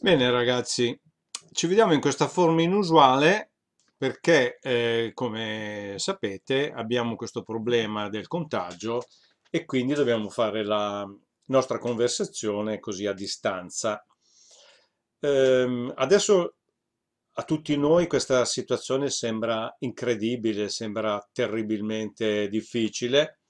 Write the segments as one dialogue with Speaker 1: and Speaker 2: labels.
Speaker 1: Bene ragazzi, ci vediamo in questa forma inusuale perché eh, come sapete abbiamo questo problema del contagio e quindi dobbiamo fare la nostra conversazione così a distanza. Ehm, adesso a tutti noi questa situazione sembra incredibile, sembra terribilmente difficile,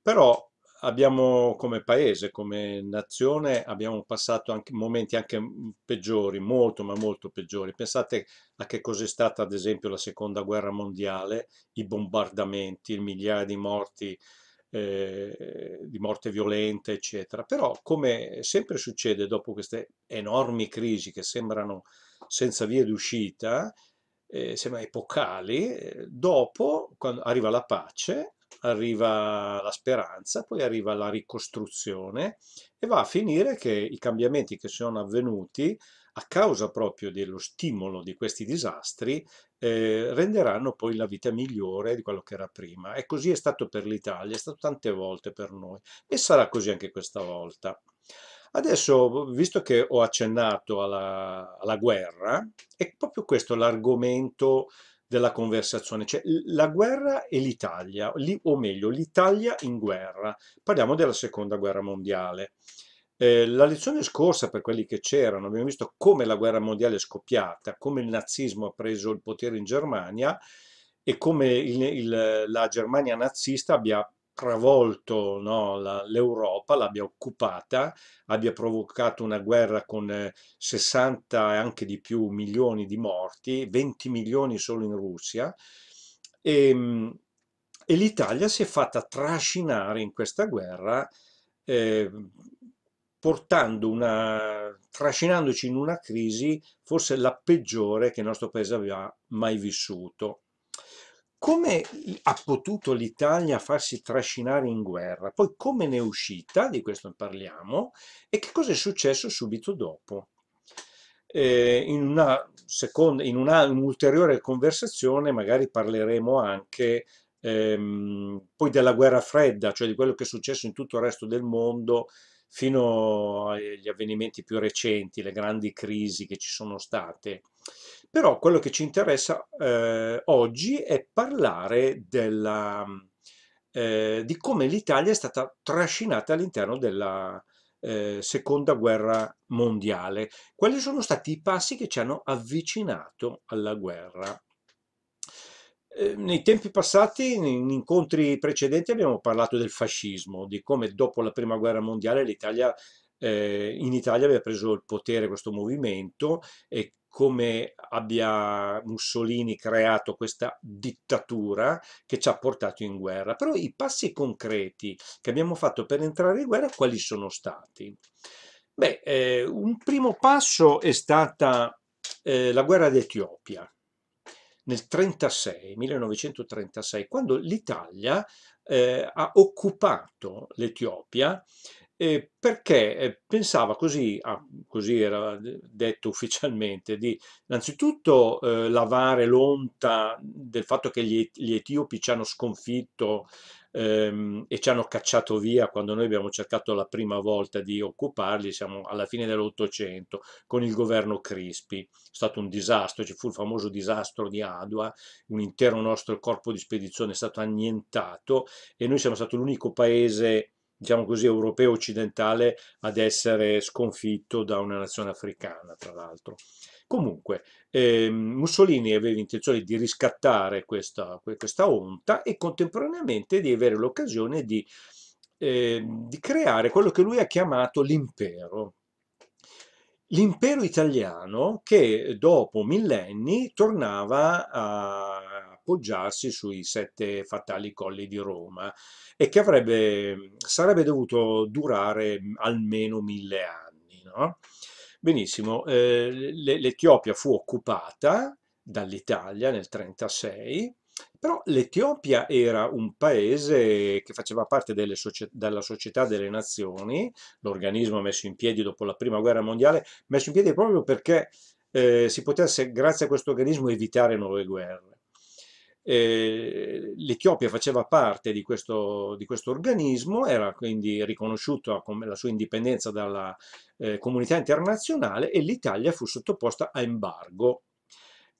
Speaker 1: però abbiamo come paese, come nazione, abbiamo passato anche momenti anche mhmm, peggiori, molto ma molto peggiori. Pensate a che cos'è stata ad esempio la seconda guerra mondiale, i bombardamenti, il migliaia di morti, eh, di morte violenta, eccetera. Però come sempre succede dopo queste enormi crisi che sembrano senza via d'uscita, eh, sembra epocali, eh, dopo quando arriva la pace arriva la speranza, poi arriva la ricostruzione e va a finire che i cambiamenti che sono avvenuti a causa proprio dello stimolo di questi disastri eh, renderanno poi la vita migliore di quello che era prima. E così è stato per l'Italia, è stato tante volte per noi e sarà così anche questa volta. Adesso, visto che ho accennato alla, alla guerra, è proprio questo l'argomento della conversazione, cioè la guerra e l'Italia, o meglio l'Italia in guerra. Parliamo della seconda guerra mondiale. Eh, la lezione scorsa, per quelli che c'erano, abbiamo visto come la guerra mondiale è scoppiata, come il nazismo ha preso il potere in Germania e come il, il, la Germania nazista abbia travolto no, l'Europa, l'abbia occupata, abbia provocato una guerra con 60 eh, e anche di più milioni di morti, 20 milioni solo in Russia, e, ehm, e l'Italia si è fatta trascinare in questa guerra eh, una, trascinandoci in una crisi forse la peggiore che il nostro paese aveva mai vissuto come ha potuto l'Italia farsi trascinare in guerra, poi come ne è uscita, di questo parliamo, e che cosa è successo subito dopo. Eh, in, una seconda, in una un'ulteriore conversazione magari parleremo anche ehm, poi della guerra fredda, cioè di quello che è successo in tutto il resto del mondo fino agli avvenimenti più recenti, le grandi crisi che ci sono state. Però quello che ci interessa eh, oggi è parlare della, mm, eh, di come l'Italia è stata trascinata all'interno della eh, Seconda Guerra Mondiale. Quali sono stati i passi che ci hanno avvicinato alla guerra? Eh, nei tempi passati, in incontri precedenti, abbiamo parlato del fascismo, di come dopo la Prima Guerra Mondiale l'Italia eh, in Italia aveva preso il potere questo movimento e come abbia Mussolini creato questa dittatura che ci ha portato in guerra, però i passi concreti che abbiamo fatto per entrare in guerra quali sono stati? Beh, eh, un primo passo è stata eh, la guerra d'Etiopia nel 36, 1936, quando l'Italia eh, ha occupato l'Etiopia eh, perché pensava così, ah, così era detto ufficialmente, di innanzitutto eh, lavare l'onta del fatto che gli, gli etiopi ci hanno sconfitto ehm, e ci hanno cacciato via quando noi abbiamo cercato la prima volta di occuparli, siamo alla fine dell'Ottocento, con il governo Crispi. È stato un disastro, ci fu il famoso disastro di Adua, un intero nostro corpo di spedizione è stato annientato e noi siamo stato l'unico paese diciamo così, europeo occidentale ad essere sconfitto da una nazione africana, tra l'altro. Comunque, eh, Mussolini aveva intenzione di riscattare questa, questa onta e contemporaneamente di avere l'occasione di, eh, di creare quello che lui ha chiamato l'impero. L'impero italiano che dopo millenni tornava a, appoggiarsi sui sette fatali colli di Roma e che avrebbe, sarebbe dovuto durare mm, almeno mille anni. No? Benissimo, eh, l'Etiopia fu occupata dall'Italia nel 1936 però l'Etiopia era un paese che faceva parte socie della Società delle Nazioni, l'organismo messo in piedi dopo la Prima Guerra Mondiale, messo in piedi proprio perché eh, si potesse, grazie a questo organismo, evitare nuove guerre eh, l'Etiopia faceva parte di questo, di questo, organismo, era quindi riconosciuta come la sua indipendenza dalla eh, comunità internazionale e l'Italia fu sottoposta a embargo,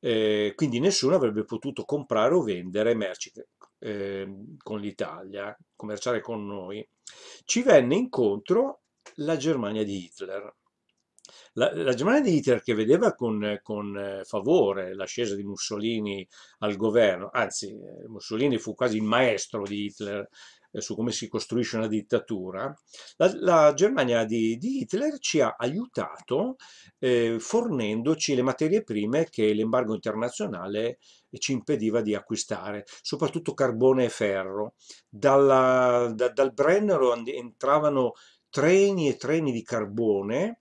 Speaker 1: eh, quindi nessuno avrebbe potuto comprare o vendere merci ehm, con l'Italia, commerciare con noi. Ci venne incontro la Germania di Hitler la, la, Germania di Hitler che vedeva con, con eh, favore l'ascesa di Mussolini al governo, anzi eh, Mussolini fu quasi il maestro di Hitler eh, su come si costruisce una dittatura, la, la Germania di, di, Hitler ci ha aiutato eh, fornendoci le materie prime che l'embargo internazionale ci impediva di acquistare, soprattutto carbone e ferro. Dalla, da, dal Brennero entravano treni e treni di carbone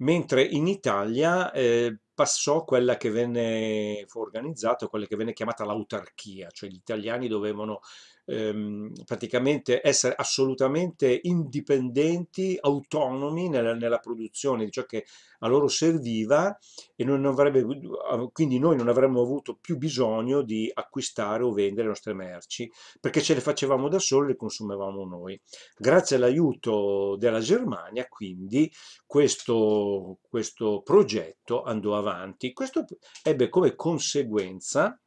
Speaker 1: mentre in Italia eh, passò quella che venne fu organizzata, quella che venne chiamata l'autarchia, cioè gli italiani dovevano ehm, praticamente essere assolutamente indipendenti, autonomi nella, nella, produzione di ciò che a loro serviva e avrebbe, quindi noi non avremmo avuto più bisogno di acquistare o vendere le nostre merci perché ce le facevamo da soli e le consumavamo noi. Grazie all'aiuto della Germania quindi questo, questo progetto andò avanti. Questo ebbe come conseguenza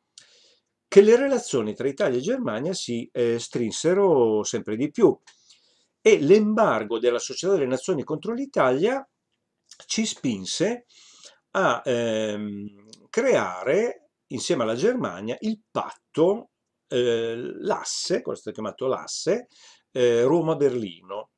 Speaker 1: che le relazioni tra Italia e Germania si eh, strinsero sempre di più e l'embargo della Società delle Nazioni contro l'Italia ci spinse a ehm, creare insieme alla Germania il patto, eh, l'asse, questo è chiamato l'asse, eh, Roma-Berlino,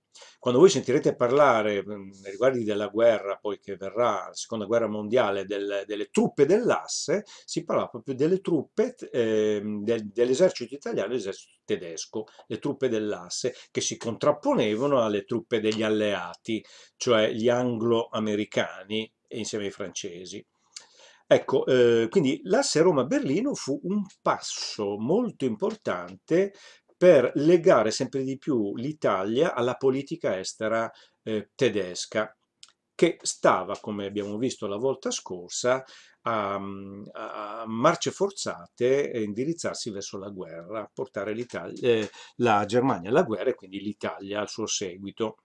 Speaker 1: quando voi sentirete parlare mhmm, nei riguardi della guerra, poi che verrà, la seconda guerra mondiale, del, delle truppe dell'asse, si parla proprio delle truppe eh, del, dell'esercito italiano e dell'esercito tedesco, le truppe dell'asse, che si contrapponevano alle truppe degli alleati, cioè gli anglo-americani insieme ai francesi. Ecco, eh, quindi l'asse Roma-Berlino fu un passo molto importante per legare sempre di più l'Italia alla politica estera eh, tedesca, che stava, come abbiamo visto la volta scorsa, a, mm, a marce forzate e indirizzarsi verso la guerra, a portare eh, la Germania alla guerra e quindi l'Italia al suo seguito.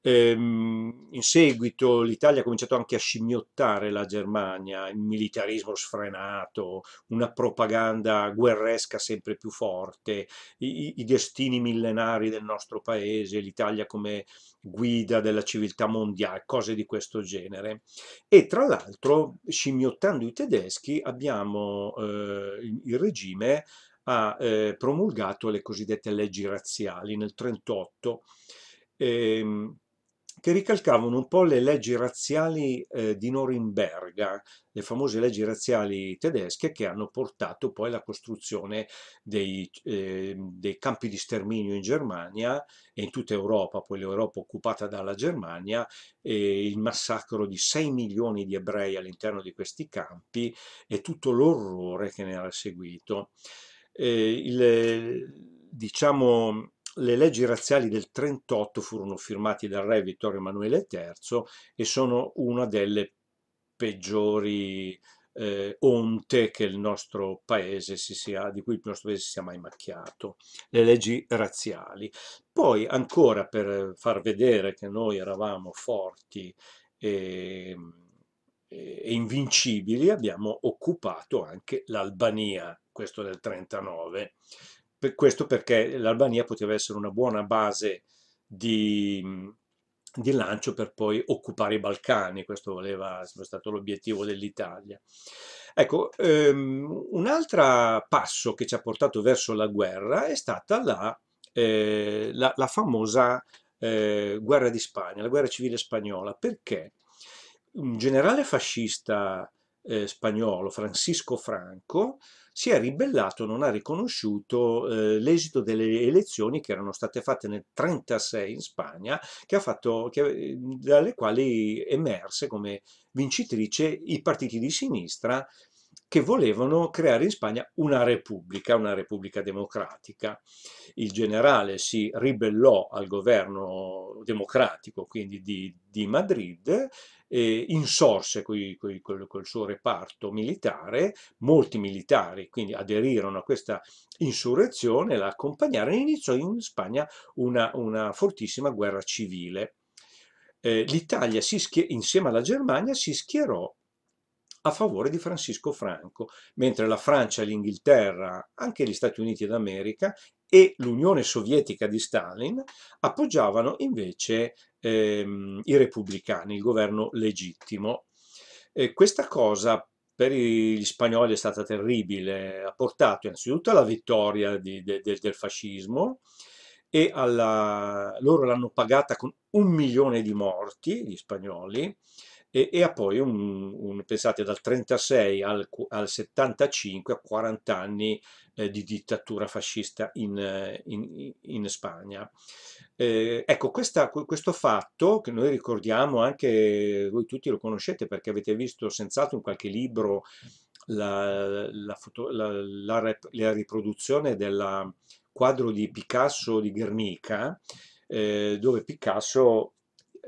Speaker 1: Ehm, in seguito l'Italia ha cominciato anche a scimmiottare la Germania, il militarismo sfrenato, una propaganda guerresca sempre più forte, i, i destini millenari del nostro paese, l'Italia come guida della civiltà mondiale, cose di questo genere. E tra l'altro, scimmiottando i tedeschi, abbiamo eh, il regime ha eh, promulgato le cosiddette leggi razziali nel 1938 che ricalcavano un po' le leggi razziali eh, di Norimberga, le famose leggi razziali tedesche che hanno portato poi alla costruzione dei, eh, dei campi di sterminio in Germania e in tutta Europa, poi l'Europa occupata dalla Germania, e il massacro di 6 milioni di ebrei all'interno di questi campi e tutto l'orrore che ne era seguito. Eh, il, diciamo, le leggi razziali del 38 furono firmate dal re Vittorio Emanuele III e sono una delle peggiori eh, onte che il nostro paese si sia, di cui il nostro paese si sia mai macchiato, le leggi razziali. Poi ancora per far vedere che noi eravamo forti e, e invincibili abbiamo occupato anche l'Albania, questo del 39 per questo perché l'Albania poteva essere una buona base di, di lancio per poi occupare i Balcani, questo voleva, è stato l'obiettivo dell'Italia. Ecco, ehm, un altro passo che ci ha portato verso la guerra è stata la, eh, la, la famosa eh, guerra di Spagna, la guerra civile spagnola, perché un generale fascista eh, spagnolo Francisco Franco si è ribellato, non ha riconosciuto eh, l'esito delle elezioni che erano state fatte nel 1936 in Spagna, che fatto, che, dalle quali emerse come vincitrice i partiti di sinistra che volevano creare in Spagna una repubblica, una repubblica democratica. Il generale si ribellò al governo democratico, quindi di, di Madrid, eh, insorse coi, coi, col, col, suo reparto militare, molti militari quindi aderirono a questa insurrezione, la accompagnarono e iniziò in Spagna una, una fortissima guerra civile. Eh, L'Italia insieme alla Germania si schierò a favore di Francisco Franco, mentre la Francia, l'Inghilterra, anche gli Stati Uniti d'America e l'Unione Sovietica di Stalin appoggiavano invece ehm, i repubblicani, il governo legittimo. E questa cosa per gli spagnoli è stata terribile, ha portato innanzitutto alla vittoria di, de, de, del fascismo e alla, loro l'hanno pagata con un milione di morti, gli spagnoli, e, e ha poi un, un, pensate dal 36 al, al 75 a 40 anni eh, di dittatura fascista eh, in, in, in Spagna. Eh, ecco, questa, questo fatto che noi ricordiamo anche, voi tutti lo conoscete perché avete visto senz'altro in qualche libro la, la, foto, la, rep, la riproduzione del quadro di Picasso di Guernica, eh, dove Picasso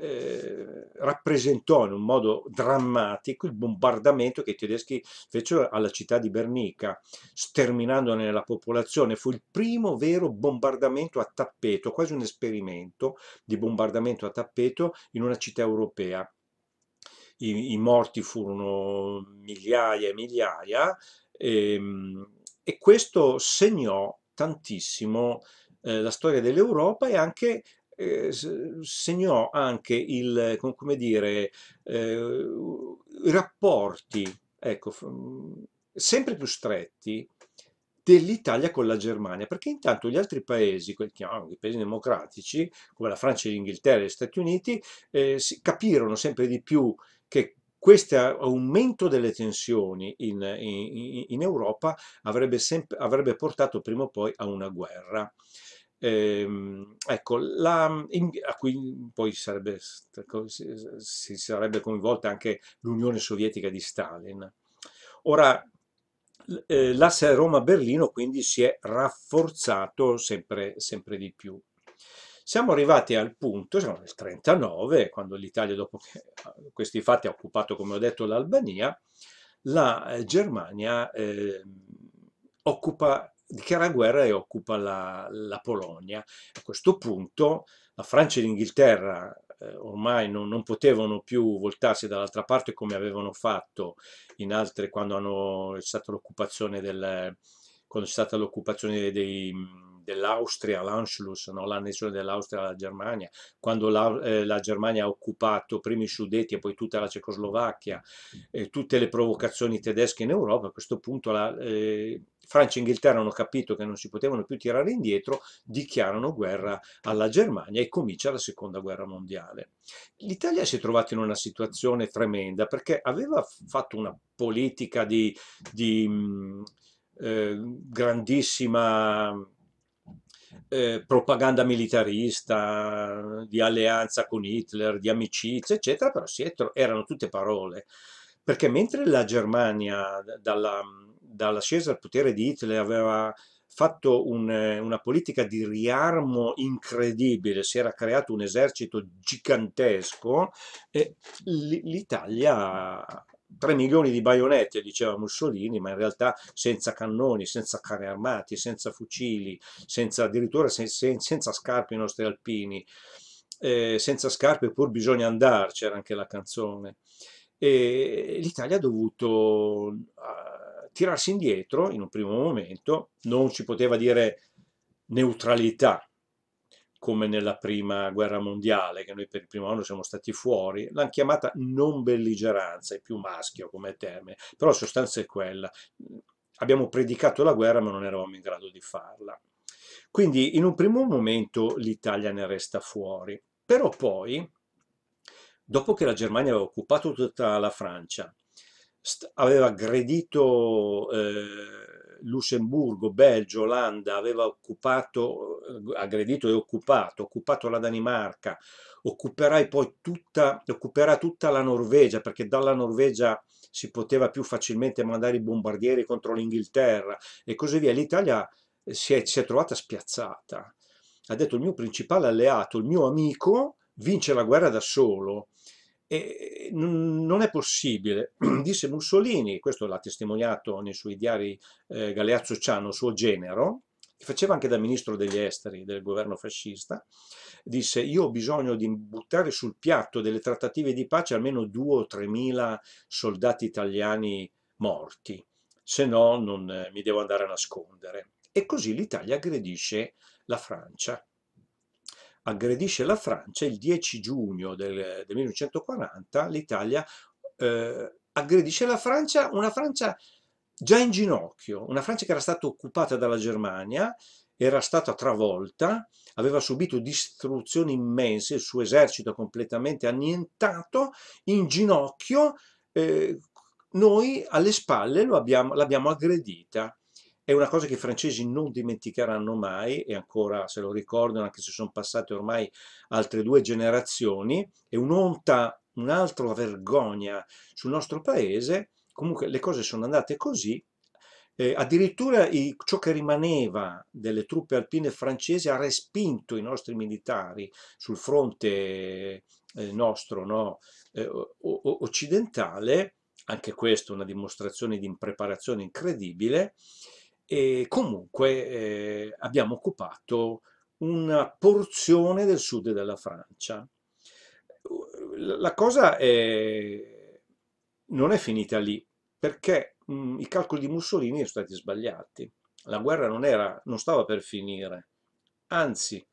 Speaker 1: eh, rappresentò in un modo drammatico il bombardamento che i tedeschi fecero alla città di Bernica, sterminandone la popolazione. Fu il primo vero bombardamento a tappeto, quasi un esperimento di bombardamento a tappeto in una città europea. I, i morti furono migliaia e migliaia e, ehm, e questo segnò tantissimo eh, la storia dell'Europa e anche eh, segnò anche il, come dire, eh, rapporti ecco, sempre più stretti dell'Italia con la Germania, perché intanto gli altri paesi, quelli chiamavano ah, i paesi democratici, come la Francia, l'Inghilterra e gli Stati Uniti, eh, capirono sempre di più che questo aumento delle tensioni in, in, in Europa avrebbe, sempre, avrebbe portato prima o poi a una guerra. Ehm, ecco, la, mhmm, in, a cui poi sarebbe, si sarebbe coinvolta anche l'Unione Sovietica di Stalin. Ora, eh, l'asse Roma-Berlino quindi si è rafforzato sempre, sempre di più. Siamo arrivati al punto, siamo nel 1939, quando l'Italia, dopo eh, questi fatti, ha occupato, come ho detto, l'Albania, la eh, Germania eh, occupa dichiara guerra e occupa la, la Polonia. A questo punto la Francia e l'Inghilterra eh, ormai non, non, potevano più voltarsi dall'altra parte come avevano fatto in altre quando hanno, è stata l'occupazione del, quando è stata l'occupazione dei, dell'Austria, l'Anschluss, no? l'annessione dell'Austria alla Germania, quando la, eh, la, Germania ha occupato prima i Sudeti e poi tutta la Cecoslovacchia, eh, tutte le provocazioni tedesche in Europa, a questo punto la, eh, Francia e Inghilterra hanno capito che non si potevano più tirare indietro, dichiarano guerra alla Germania e comincia la seconda guerra mondiale. L'Italia si è trovata in una situazione tremenda perché aveva fatto una politica di, di mm, eh, grandissima eh, propaganda militarista, di alleanza con Hitler, di amicizia, eccetera, però sì, erano tutte parole. Perché mentre la Germania, dalla, dalla scesa al potere di Hitler, aveva fatto un, eh, una politica di riarmo incredibile, si era creato un esercito gigantesco, eh, l'Italia 3 milioni di baionette, diceva Mussolini, ma in realtà senza cannoni, senza carri armati, senza fucili, senza, addirittura sen sen senza scarpe i nostri alpini. Eh, senza scarpe pur bisogna andarci, era anche la canzone. E L'Italia ha dovuto ah, tirarsi indietro in un primo momento, non si poteva dire neutralità, come nella prima guerra mondiale, che noi per il primo anno siamo stati fuori, l'hanno chiamata non belligeranza, è più maschio come termine, però la sostanza è quella. Abbiamo predicato la guerra ma non eravamo in grado di farla. Quindi in un primo momento l'Italia ne resta fuori, però poi, dopo che la Germania aveva occupato tutta la Francia, aveva aggredito... Eh, Lussemburgo, Belgio, Olanda aveva occupato, aggredito e occupato, occupato la Danimarca, occuperai poi tutta, occuperà tutta la Norvegia, perché dalla Norvegia si poteva più facilmente mandare i bombardieri contro l'Inghilterra e così via. L'Italia eh, si, si è trovata spiazzata. Ha detto il mio principale alleato, il mio amico, vince la guerra da solo e non è possibile, disse Mussolini, questo l'ha testimoniato nei suoi diari eh, Galeazzo Ciano, suo genero, che faceva anche da ministro degli esteri del governo fascista, disse io ho bisogno di buttare sul piatto delle trattative di pace almeno 2 o 3 mila soldati italiani morti, se no non eh, mi devo andare a nascondere. E così l'Italia aggredisce la Francia aggredisce la Francia, il 10 giugno del, del 1940 l'Italia eh, aggredisce la Francia, una Francia già in ginocchio, una Francia che era stata occupata dalla Germania, era stata travolta, aveva subito distruzioni immense, il suo esercito completamente annientato, in ginocchio, eh, noi alle spalle l'abbiamo aggredita. È una cosa che i francesi non dimenticheranno mai e ancora se lo ricordano anche se sono passate ormai altre due generazioni, è un'onta, un'altra vergogna sul nostro paese, comunque le cose sono andate così, eh, addirittura i, ciò che rimaneva delle truppe alpine francesi ha respinto i nostri militari sul fronte eh, nostro no? eh, o, o, occidentale, anche questa è una dimostrazione di impreparazione incredibile, e comunque eh, abbiamo occupato una porzione del sud della Francia. La cosa è... non è finita lì, perché mh, mm, i calcoli di Mussolini sono stati sbagliati. La guerra non, era, non stava per finire, anzi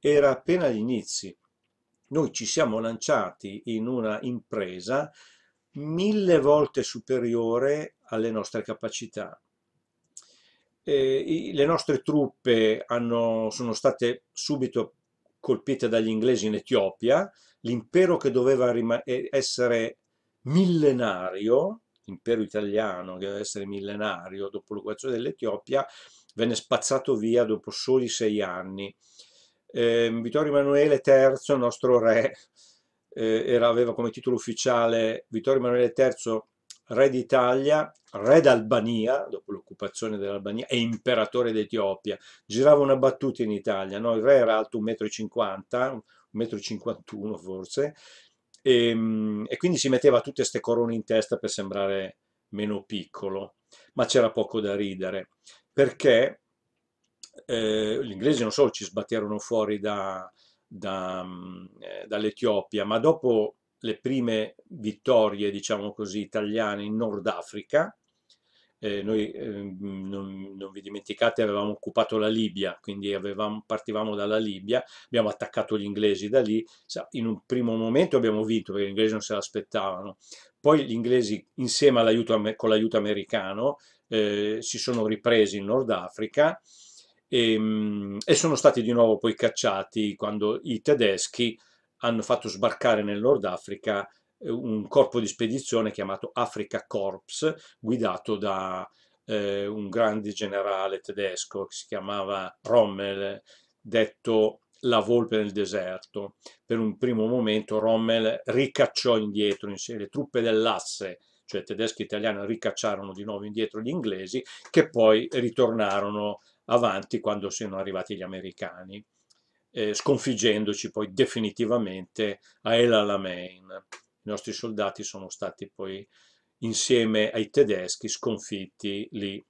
Speaker 1: era appena agli inizi. Noi ci siamo lanciati in una impresa mille volte superiore alle nostre capacità eh, i, le nostre truppe hanno, sono state subito colpite dagli inglesi in Etiopia, l'impero che doveva essere millenario, l'impero italiano che doveva essere millenario dopo l'occupazione dell'Etiopia, venne spazzato via dopo soli sei anni. Eh, Vittorio Emanuele III, nostro re, eh, era, aveva come titolo ufficiale Vittorio Emanuele III re d'Italia, re d'Albania, dopo l'occupazione dell'Albania, e imperatore d'Etiopia. Girava una battuta in Italia, no? il re era alto 1,50 m, 1,51 m forse, e, ehm, e, quindi si metteva tutte queste corone in testa per sembrare meno piccolo, ma c'era poco da ridere, perché eh, gli inglesi non solo ci sbatterono fuori da, da, mm, eh, dall'Etiopia, ma dopo le prime vittorie, diciamo così, italiane in Nord Africa. Eh, noi, eh, non, non, vi dimenticate, avevamo occupato la Libia, quindi avevamo, partivamo dalla Libia, abbiamo attaccato gli inglesi da lì. In un primo momento abbiamo vinto perché gli inglesi non se l'aspettavano. Poi gli inglesi, insieme con l'aiuto americano, eh, si sono ripresi in Nord Africa e, ehm, e sono stati di nuovo poi cacciati quando i tedeschi hanno fatto sbarcare nel Nord Africa eh, un corpo di spedizione chiamato Africa Corps, guidato da eh, un grande generale tedesco che si chiamava Rommel, detto la volpe nel deserto. Per un primo momento Rommel ricacciò indietro insieme le truppe dell'asse, cioè tedeschi e italiani ricacciarono di nuovo indietro gli inglesi, che poi ritornarono avanti quando siano arrivati gli americani eh, sconfiggendoci poi definitivamente a El Alamein. I nostri soldati sono stati poi insieme ai tedeschi sconfitti lì.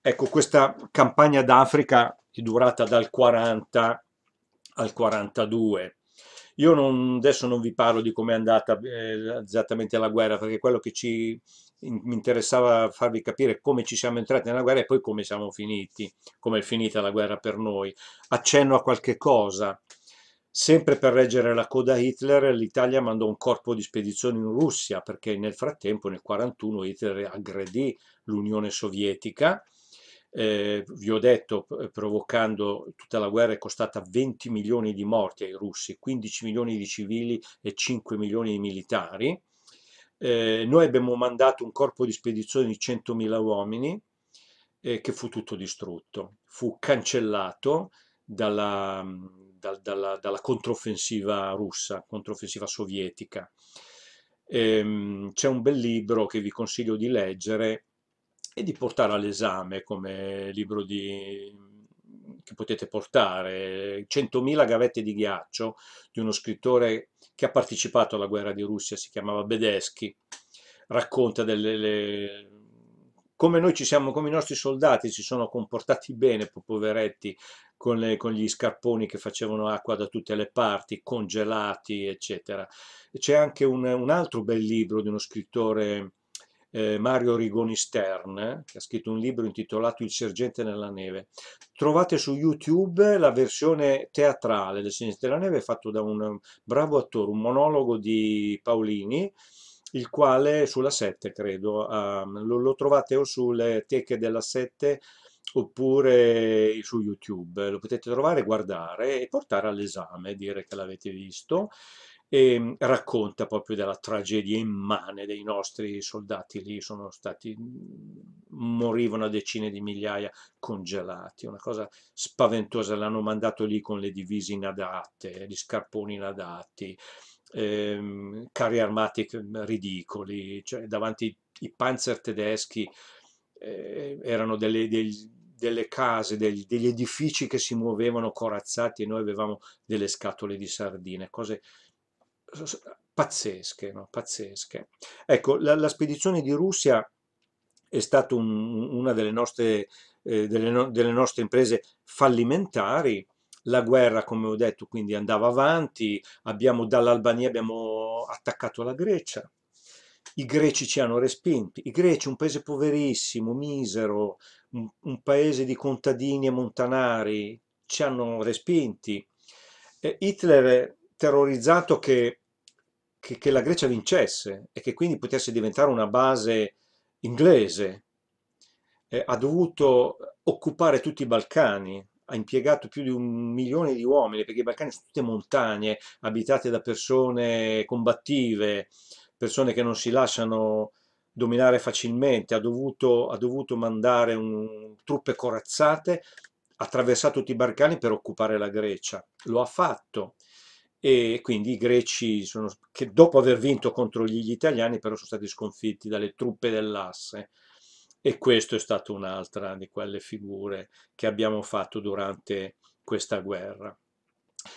Speaker 1: Ecco, questa campagna d'Africa è durata dal 40 al 42 io non, adesso non vi parlo di come è andata eh, esattamente la guerra, perché quello che ci mi interessava farvi capire come ci siamo entrati nella guerra e poi come siamo finiti, come è finita la guerra per noi. Accenno a qualche cosa. Sempre per reggere la coda a Hitler, l'Italia mandò un corpo di spedizione in Russia, perché nel frattempo, nel 1941, Hitler aggredì l'Unione Sovietica, eh, vi ho detto, eh, provocando tutta la guerra è costata 20 milioni di morti ai russi, 15 milioni di civili e 5 milioni di militari. Eh, noi abbiamo mandato un corpo di spedizione di 100.000 uomini eh, che fu tutto distrutto, fu cancellato dalla, mm, da, dalla, dalla controffensiva russa, controffensiva sovietica. Ehm, C'è un bel libro che vi consiglio di leggere, e di portare all'esame come libro di, che potete portare, 100.000 gavette di ghiaccio di uno scrittore che ha partecipato alla guerra di Russia, si chiamava Bedeschi, racconta delle, le... come noi ci siamo, come i nostri soldati si sono comportati bene, poveretti, con, le, con gli scarponi che facevano acqua da tutte le parti, congelati, eccetera. C'è anche un, un altro bel libro di uno scrittore eh, Mario Rigoni Stern, che ha scritto un libro intitolato Il sergente nella neve. Trovate su YouTube la versione teatrale del Sergente della neve fatto da un bravo attore, un monologo di Paolini, il quale sulla 7 credo, um, lo, lo, trovate o sulle teche della 7 oppure su YouTube, lo potete trovare, guardare e portare all'esame, dire che l'avete visto e ehm, racconta proprio della tragedia immane dei nostri soldati lì, sono stati, mhmm, morivano a decine di migliaia congelati, una cosa spaventosa, l'hanno mandato lì con le divise inadatte, gli scarponi inadatti, ehm, carri armati mhmm, ridicoli, cioè davanti ai panzer tedeschi eh, erano delle, dei, delle case, degli, degli edifici che si muovevano corazzati e noi avevamo delle scatole di sardine, cose pazzesche, no? pazzesche. Ecco, la, la, spedizione di Russia è stata un, una delle nostre, eh, delle, no, delle nostre imprese fallimentari, la guerra, come ho detto, quindi andava avanti, abbiamo, dall'Albania abbiamo attaccato la Grecia, i greci ci hanno respinti, i greci un paese poverissimo, misero, un, un paese di contadini e montanari, ci hanno respinti. Eh, Hitler terrorizzato che che, che, la Grecia vincesse e che quindi potesse diventare una base inglese. Eh, ha dovuto occupare tutti i Balcani, ha impiegato più di un milione di uomini, perché i Balcani sono tutte montagne abitate da persone combattive, persone che non si lasciano dominare facilmente, ha dovuto, ha dovuto mandare un, truppe corazzate, attraversare tutti i Balcani per occupare la Grecia. Lo ha fatto e quindi i greci sono, che dopo aver vinto contro gli italiani però sono stati sconfitti dalle truppe dell'asse e questo è stato un'altra di quelle figure che abbiamo fatto durante questa guerra.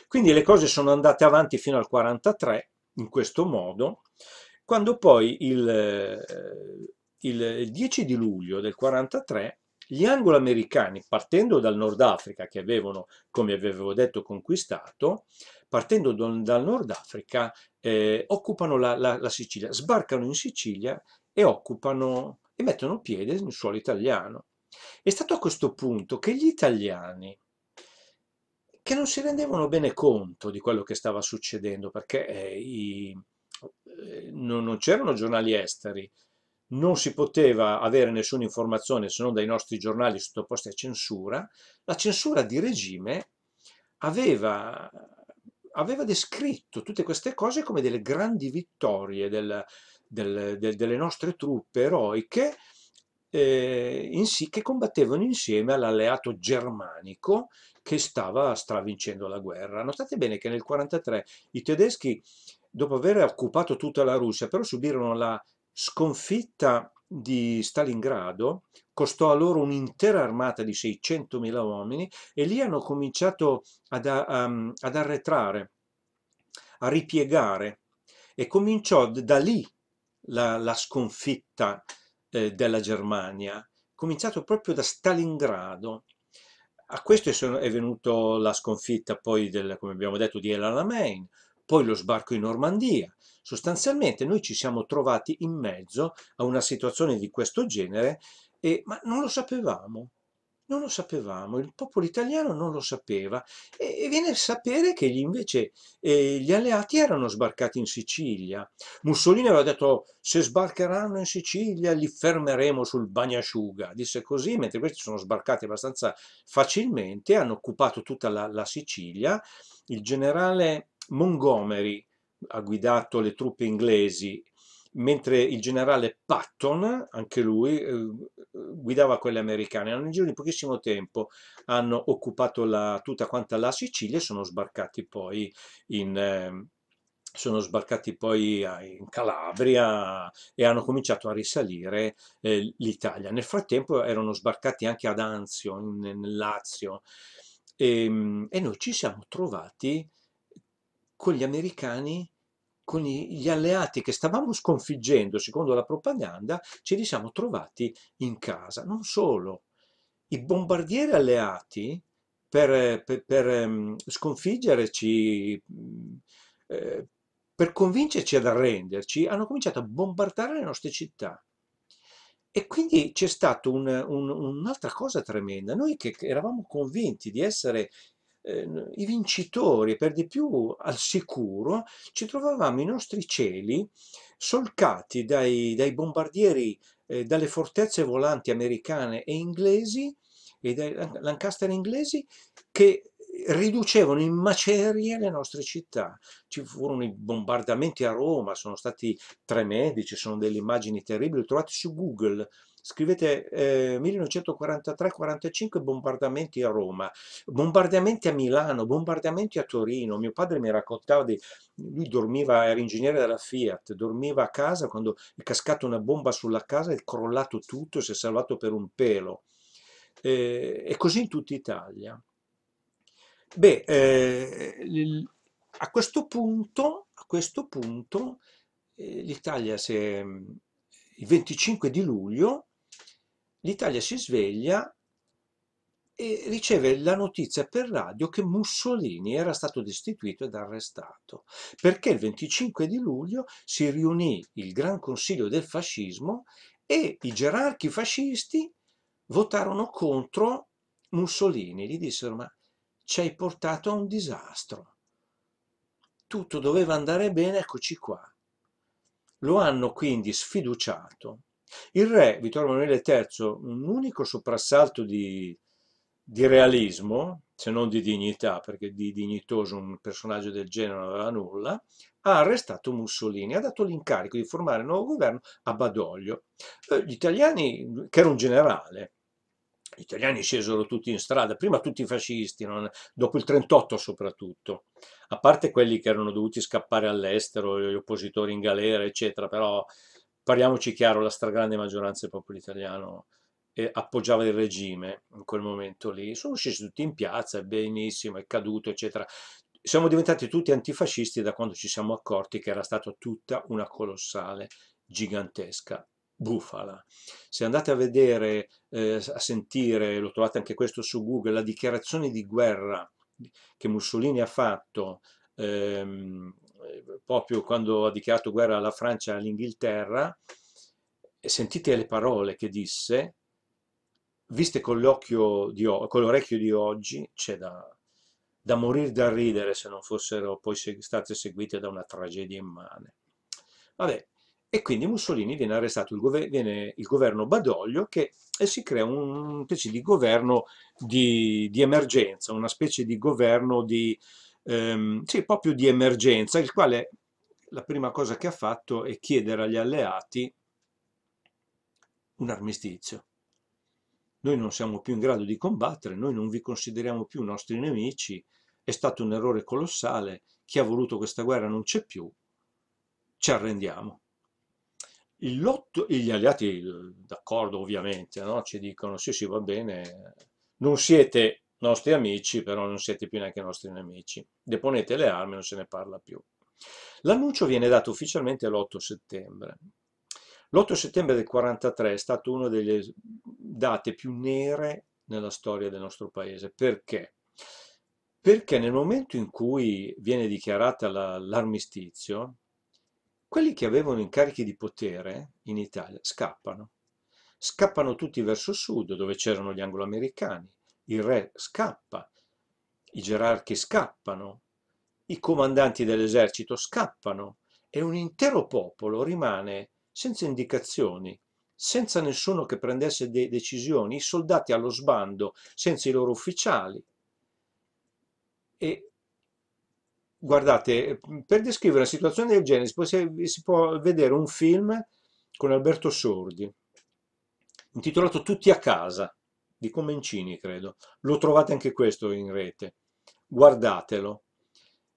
Speaker 1: Quindi le cose sono andate avanti fino al 43 in questo modo, quando poi il, eh, il 10 di luglio del 43 gli anglo-americani, partendo dal Nord Africa che avevano, come avevo detto, conquistato, partendo dal Nord Africa, eh, occupano la, la, la, Sicilia, sbarcano in Sicilia e occupano e mettono piede nel suolo italiano. È stato a questo punto che gli italiani, che non si rendevano bene conto di quello che stava succedendo, perché eh, i, eh, non, non c'erano giornali esteri, non si poteva avere nessuna informazione se non dai nostri giornali sottoposti a censura, la censura di regime aveva aveva descritto tutte queste cose come delle grandi vittorie del, del, del, delle nostre truppe eroiche eh, in sì, che combattevano insieme all'alleato germanico che stava stravincendo la guerra. Notate bene che nel 1943 i tedeschi, dopo aver occupato tutta la Russia, però subirono la sconfitta di Stalingrado, costò a loro un'intera armata di 600.000 uomini e lì hanno cominciato ad, um, ad arretrare, a ripiegare e cominciò da lì la, la sconfitta eh, della Germania, cominciato proprio da Stalingrado. A questo è venuta la sconfitta poi, del, come abbiamo detto, di Elana Main, poi lo sbarco in Normandia, Sostanzialmente noi ci siamo trovati in mezzo a una situazione di questo genere, e, ma non lo sapevamo. Non lo sapevamo, il popolo italiano non lo sapeva e, e viene a sapere che gli invece eh, gli alleati erano sbarcati in Sicilia. Mussolini aveva detto se sbarcheranno in Sicilia li fermeremo sul bagnasciuga, disse così, mentre questi sono sbarcati abbastanza facilmente, hanno occupato tutta la, la Sicilia. Il generale Montgomery ha guidato le truppe inglesi, mentre il generale Patton, anche lui, eh, guidava quelle americane. in giro di pochissimo tempo hanno occupato la, tutta quanta la Sicilia e sono sbarcati poi in... Eh, sono sbarcati poi in Calabria e hanno cominciato a risalire eh, l'Italia. Nel frattempo erano sbarcati anche ad Anzio, nel Lazio, ehm, e, noi ci siamo trovati con gli americani con gli alleati che stavamo sconfiggendo secondo la propaganda, ce li siamo trovati in casa. Non solo, i bombardieri alleati per, per, per ehm, sconfiggerci, mm, eh, per convincerci ad arrenderci, hanno cominciato a bombardare le nostre città. E quindi c'è stata un, un, un'altra cosa tremenda. Noi che eravamo convinti di essere eh, i vincitori, per di più al sicuro, ci trovavamo i nostri cieli solcati dai, dai bombardieri, eh, dalle fortezze volanti americane e inglesi, e dai Lancaster inglesi, che riducevano in macerie le nostre città. Ci furono i bombardamenti a Roma, sono stati tremendi, ci sono delle immagini terribili, trovate su Google scrivete eh, 1943-45 bombardamenti a Roma, bombardamenti a Milano, bombardamenti a Torino. Mio padre mi raccontava di lui dormiva, era ingegnere della Fiat, dormiva a casa quando è cascata una bomba sulla casa, è crollato tutto, si è salvato per un pelo. Eh, e così in tutta Italia. Beh, eh, a questo punto, a questo punto eh, l'Italia il 25 di luglio l'Italia si sveglia e riceve la notizia per radio che Mussolini era stato destituito ed arrestato, perché il 25 di luglio si riunì il Gran Consiglio del Fascismo e i gerarchi fascisti votarono contro Mussolini, gli dissero ma ci hai portato a un disastro, tutto doveva andare bene, eccoci qua. Lo hanno quindi sfiduciato, il re Vittorio Emanuele III, un unico soprassalto di, di realismo, se non di dignità, perché di dignitoso un personaggio del genere non aveva nulla, ha arrestato Mussolini, ha dato l'incarico di formare un nuovo governo a Badoglio. Eh, gli italiani, che era un generale, gli italiani scesero tutti in strada, prima tutti i fascisti, non, dopo il 38 soprattutto, a parte quelli che erano dovuti scappare all'estero, gli oppositori in galera, eccetera, però parliamoci chiaro, la stragrande maggioranza del popolo italiano eh, appoggiava il regime in quel momento lì, sono scesi tutti in piazza, è benissimo, è caduto, eccetera. Siamo diventati tutti antifascisti da quando ci siamo accorti che era stata tutta una colossale, gigantesca bufala. Se andate a vedere, eh, a sentire, lo trovate anche questo su Google, la dichiarazione di guerra che Mussolini ha fatto ehm, eh, proprio quando ha dichiarato guerra alla Francia e all'Inghilterra, sentite le parole che disse, viste con l'orecchio di, di, oggi, c'è da, da morire da ridere se non fossero poi state seguite da una tragedia immane. Vabbè, e quindi Mussolini viene arrestato, il, gover viene il governo Badoglio che, e eh, si crea un specie di governo di, di emergenza, una specie di governo di, ehm, sì, proprio di emergenza, il quale la prima cosa che ha fatto è chiedere agli alleati un armistizio. Noi non siamo più in grado di combattere, noi non vi consideriamo più nostri nemici, è stato un errore colossale, chi ha voluto questa guerra non c'è più, ci arrendiamo. Il lotto, gli alleati d'accordo ovviamente, no? ci dicono sì sì va bene, non siete nostri amici, però non siete più neanche nostri nemici. Deponete le armi, non se ne parla più. L'annuncio viene dato ufficialmente l'8 settembre. L'8 settembre del 1943 è stato una delle date più nere nella storia del nostro paese. Perché? Perché nel momento in cui viene dichiarata l'armistizio, quelli che avevano incarichi di potere in Italia scappano. Scappano tutti verso sud, dove c'erano gli anglo-americani, il re scappa, i gerarchi scappano, i comandanti dell'esercito scappano e un intero popolo rimane senza indicazioni, senza nessuno che prendesse de decisioni, i soldati allo sbando, senza i loro ufficiali. E guardate, per descrivere la situazione del genere si può, vedere un film con Alberto Sordi, intitolato Tutti a casa di Comencini, credo. Lo trovate anche questo in rete. Guardatelo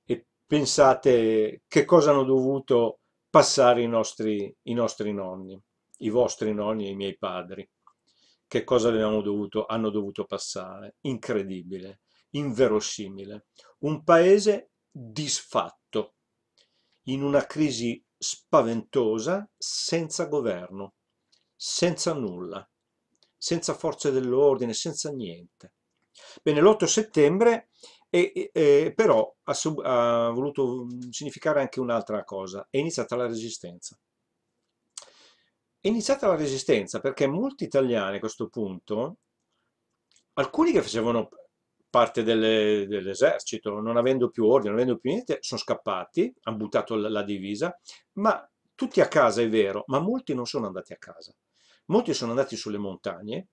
Speaker 1: e pensate che cosa hanno dovuto passare i nostri, i nostri nonni, i vostri nonni e i miei padri. Che cosa dovuto, hanno dovuto passare. Incredibile, inverosimile. Un paese disfatto, in una crisi spaventosa, senza governo, senza nulla senza forze dell'ordine, senza niente. Bene, l'8 settembre e, e, però ha, sub, ha, voluto significare anche un'altra cosa, è iniziata la resistenza. È iniziata la resistenza perché molti italiani a questo punto, alcuni che facevano parte dell'esercito, non avendo più ordine, non avendo più niente, sono scappati, hanno buttato la, la divisa, ma tutti a casa è vero, ma molti non sono andati a casa. Molti sono andati sulle montagne,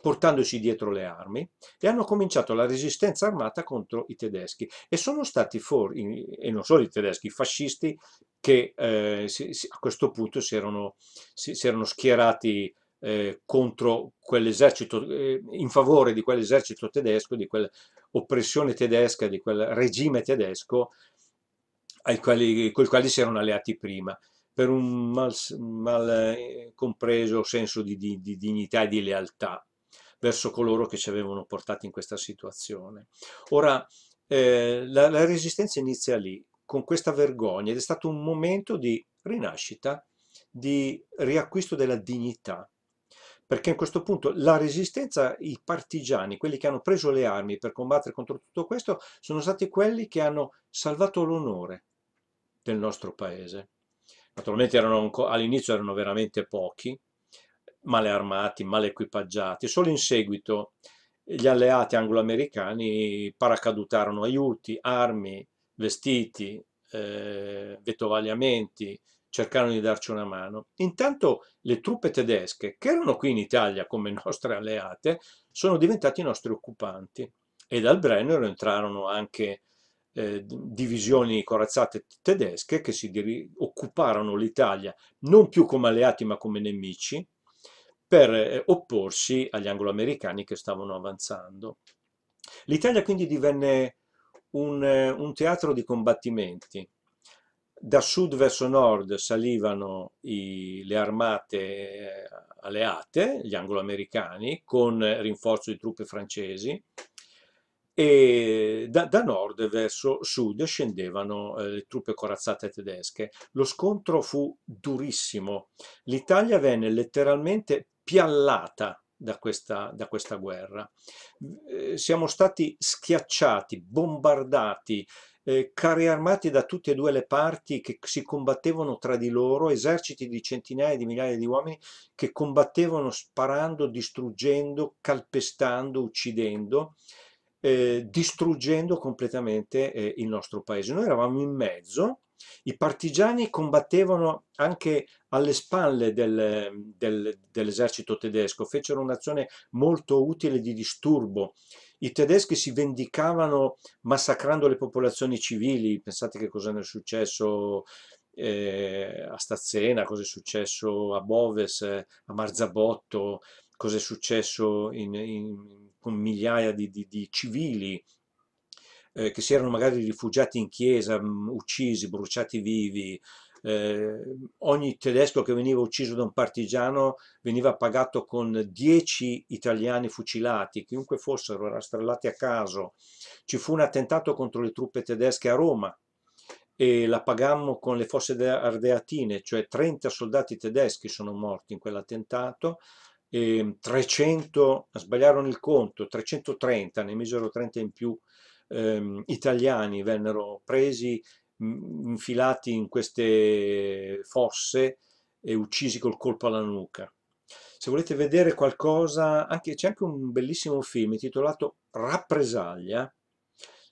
Speaker 1: portandosi dietro le armi, e hanno cominciato la resistenza armata contro i tedeschi. E sono stati fuori, e non solo i tedeschi, i fascisti che eh, a questo punto si erano, si, si erano schierati eh, contro quell'esercito, eh, in favore di quell'esercito tedesco, di quell'oppressione tedesca, di quel regime tedesco ai quali, col quale si erano alleati prima per un mal, mal eh, compreso senso di, di, di dignità e di lealtà verso coloro che ci avevano portati in questa situazione. Ora, eh, la, la, resistenza inizia lì, con questa vergogna, ed è stato un momento di rinascita, di riacquisto della dignità, perché in questo punto la resistenza, i partigiani, quelli che hanno preso le armi per combattere contro tutto questo, sono stati quelli che hanno salvato l'onore del nostro paese. Naturalmente all'inizio erano veramente pochi, male armati, male equipaggiati. Solo in seguito gli alleati anglo-americani paracadutarono aiuti, armi, vestiti, eh, vettovagliamenti, cercarono di darci una mano. Intanto le truppe tedesche, che erano qui in Italia come nostre alleate, sono diventate i nostri occupanti e dal Brennero entrarono anche eh, divisioni corazzate tedesche che si occuparono l'Italia non più come alleati ma come nemici per eh, opporsi agli angloamericani che stavano avanzando. L'Italia quindi divenne un, eh, un teatro di combattimenti. Da sud verso nord salivano i, le armate eh, alleate, gli angloamericani, con rinforzo di truppe francesi, e da, da, nord verso sud scendevano eh, le truppe corazzate tedesche. Lo scontro fu durissimo. L'Italia venne letteralmente piallata da questa, da questa guerra. Eh, siamo stati schiacciati, bombardati, eh, carri armati da tutte e due le parti che si combattevano tra di loro, eserciti di centinaia di migliaia di uomini che combattevano sparando, distruggendo, calpestando, uccidendo eh, distruggendo completamente eh, il nostro paese. Noi eravamo in mezzo, i partigiani combattevano anche alle spalle del, del, dell'esercito tedesco, fecero un'azione molto utile di disturbo. I tedeschi si vendicavano massacrando le popolazioni civili, pensate che cosa ne è successo eh, a Stazzena, cosa è successo a Boves, eh, a Marzabotto, cosa è successo in, in, con migliaia di, di, di civili eh, che si erano magari rifugiati in chiesa, mm, uccisi, bruciati vivi, eh, ogni tedesco che veniva ucciso da un partigiano veniva pagato con 10 italiani fucilati, chiunque fossero rastrellati a caso. Ci fu un attentato contro le truppe tedesche a Roma e la pagammo con le fosse ardeatine, cioè 30 soldati tedeschi sono morti in quell'attentato eh, 300, sbagliarono il conto, 330, ne misero 30 in più ehm, italiani, vennero presi, mh, infilati in queste fosse e uccisi col colpo alla nuca. Se volete vedere qualcosa, c'è anche un bellissimo film intitolato Rappresaglia,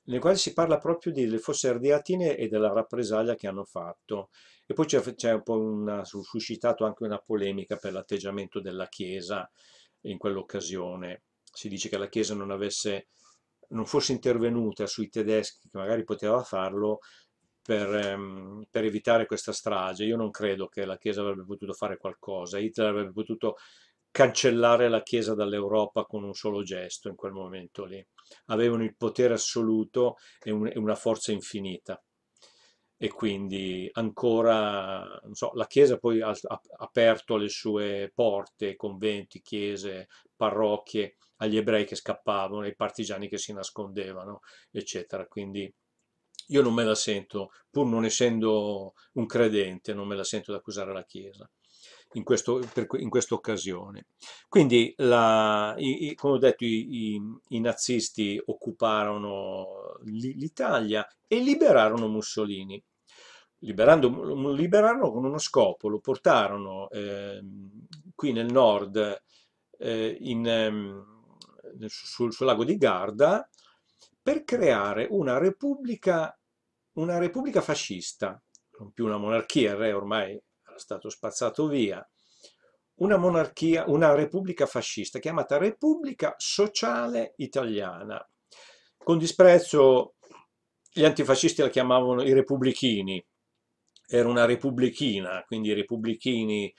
Speaker 1: nel quale si parla proprio delle fosse ardeatine e della rappresaglia che hanno fatto. E poi c'è, c'è una, suscitato anche una polemica per l'atteggiamento della Chiesa in quell'occasione. Si dice che la Chiesa non, avesse, non fosse intervenuta sui tedeschi, che magari poteva farlo, per, ehm, per, evitare questa strage. Io non credo che la Chiesa avrebbe potuto fare qualcosa. Hitler avrebbe potuto cancellare la Chiesa dall'Europa con un solo gesto in quel momento lì. Avevano il potere assoluto e una forza infinita e quindi ancora, so, la Chiesa poi ha, aperto le sue porte, conventi, chiese, parrocchie agli ebrei che scappavano, ai partigiani che si nascondevano, eccetera. Quindi io non me la sento, pur non essendo un credente, non me la sento ad accusare la Chiesa in, questo, per, in questa occasione. Quindi, la, i, come ho detto, i, i, i nazisti occuparono l'Italia e liberarono Mussolini. Liberando, liberarono con uno scopo, lo portarono eh, qui nel nord, eh, in, ehm, sul, sul lago di Garda, per creare una repubblica, una repubblica fascista, non più una monarchia, il eh, re ormai stato spazzato via, una monarchia, una repubblica fascista chiamata Repubblica Sociale Italiana. Con disprezzo gli antifascisti la chiamavano i repubblichini, era una repubblichina, quindi i repubblichini,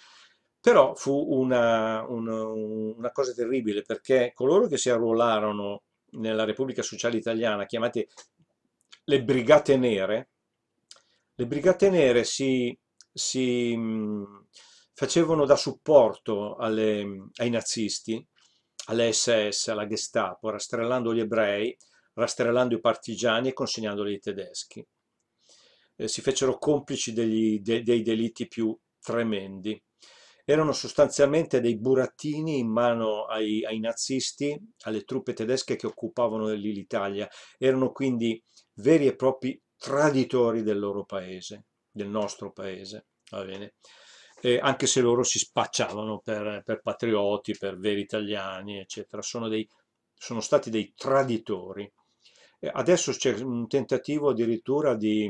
Speaker 1: però fu una, una, una cosa terribile perché coloro che si arruolarono nella Repubblica Sociale Italiana, chiamate le Brigate Nere, le Brigate Nere si si mhmm, facevano da supporto alle, mhmm, ai nazisti, alle SS, alla Gestapo, rastrellando gli ebrei, rastrellando i partigiani e consegnandoli ai tedeschi. Eh, si fecero complici degli, de, dei delitti più tremendi. Erano sostanzialmente dei burattini in mano ai, ai nazisti, alle truppe tedesche che occupavano l'Italia. Erano quindi veri e propri traditori del loro paese del nostro paese, va bene? E anche se loro si spacciavano per, per patrioti, per veri italiani, eccetera, sono, dei, sono stati dei traditori. E adesso c'è un tentativo addirittura di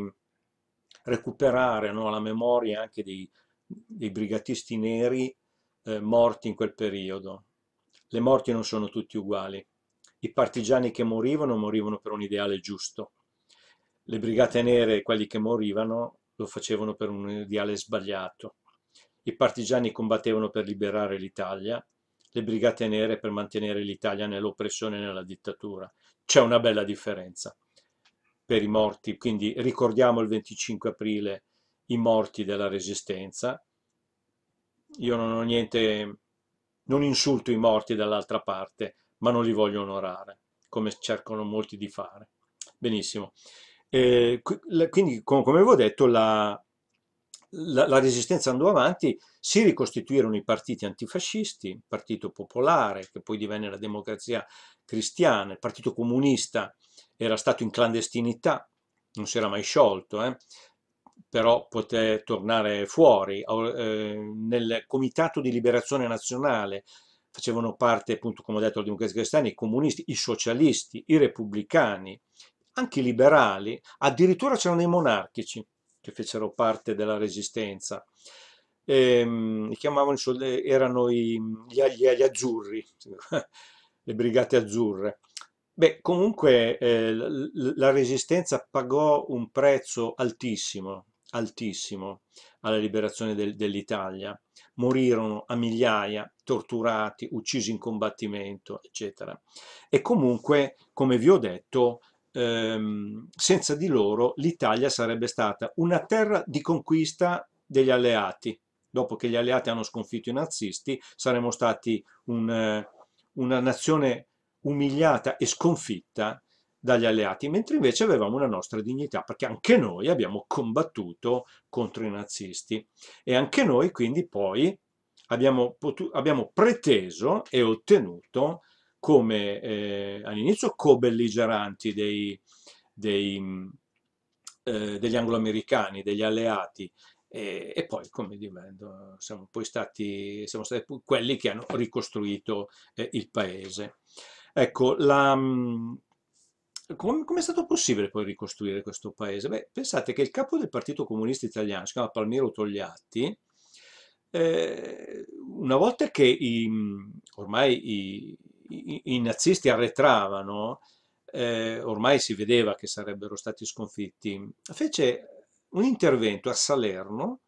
Speaker 1: recuperare no, la memoria anche dei, dei brigatisti neri eh, morti in quel periodo. Le morti non sono tutti uguali. I partigiani che morivano morivano per un ideale giusto. Le brigate nere, quelli che morivano, lo facevano per un ideale sbagliato. I partigiani combattevano per liberare l'Italia, le brigate nere per mantenere l'Italia nell'oppressione e nella dittatura. C'è una bella differenza per i morti, quindi ricordiamo il 25 aprile i morti della resistenza. Io non ho niente, non insulto i morti dall'altra parte, ma non li voglio onorare, come cercano molti di fare. Benissimo. Eh, quindi, come avevo detto, la, la, la, resistenza andò avanti, si ricostituirono i partiti antifascisti, il Partito Popolare, che poi divenne la Democrazia Cristiana, il Partito Comunista era stato in clandestinità, non si era mai sciolto, eh, però poté tornare fuori. Eh, nel Comitato di Liberazione Nazionale facevano parte, appunto, come ho detto, la Democrazia Cristiana, i comunisti, i socialisti, i repubblicani, anche i liberali, addirittura c'erano i monarchici che fecero parte della resistenza. E, ehm, chiamavano, erano i, gli, gli, gli azzurri, le brigate azzurre. Beh, comunque eh, la resistenza pagò un prezzo altissimo, altissimo alla liberazione del, dell'Italia. Morirono a migliaia, torturati, uccisi in combattimento, eccetera. E comunque, come vi ho detto, ehm, senza di loro l'Italia sarebbe stata una terra di conquista degli alleati. Dopo che gli alleati hanno sconfitto i nazisti, saremmo stati un, eh, una nazione umiliata e sconfitta dagli alleati, mentre invece avevamo una nostra dignità, perché anche noi abbiamo combattuto contro i nazisti e anche noi quindi poi abbiamo, abbiamo preteso e ottenuto come eh, all'inizio co-belligeranti dei, dei, mm, eh, degli angloamericani, degli alleati, e, e, poi come divento, siamo poi stati, siamo stati quelli che hanno ricostruito eh, il paese. Ecco, la, come, mm, come è stato possibile poi ricostruire questo paese? Beh, pensate che il capo del Partito Comunista Italiano, si chiama Palmiro Togliatti, eh, una volta che i, mm, ormai i, i, i nazisti arretravano, eh, ormai si vedeva che sarebbero stati sconfitti, fece un intervento a Salerno,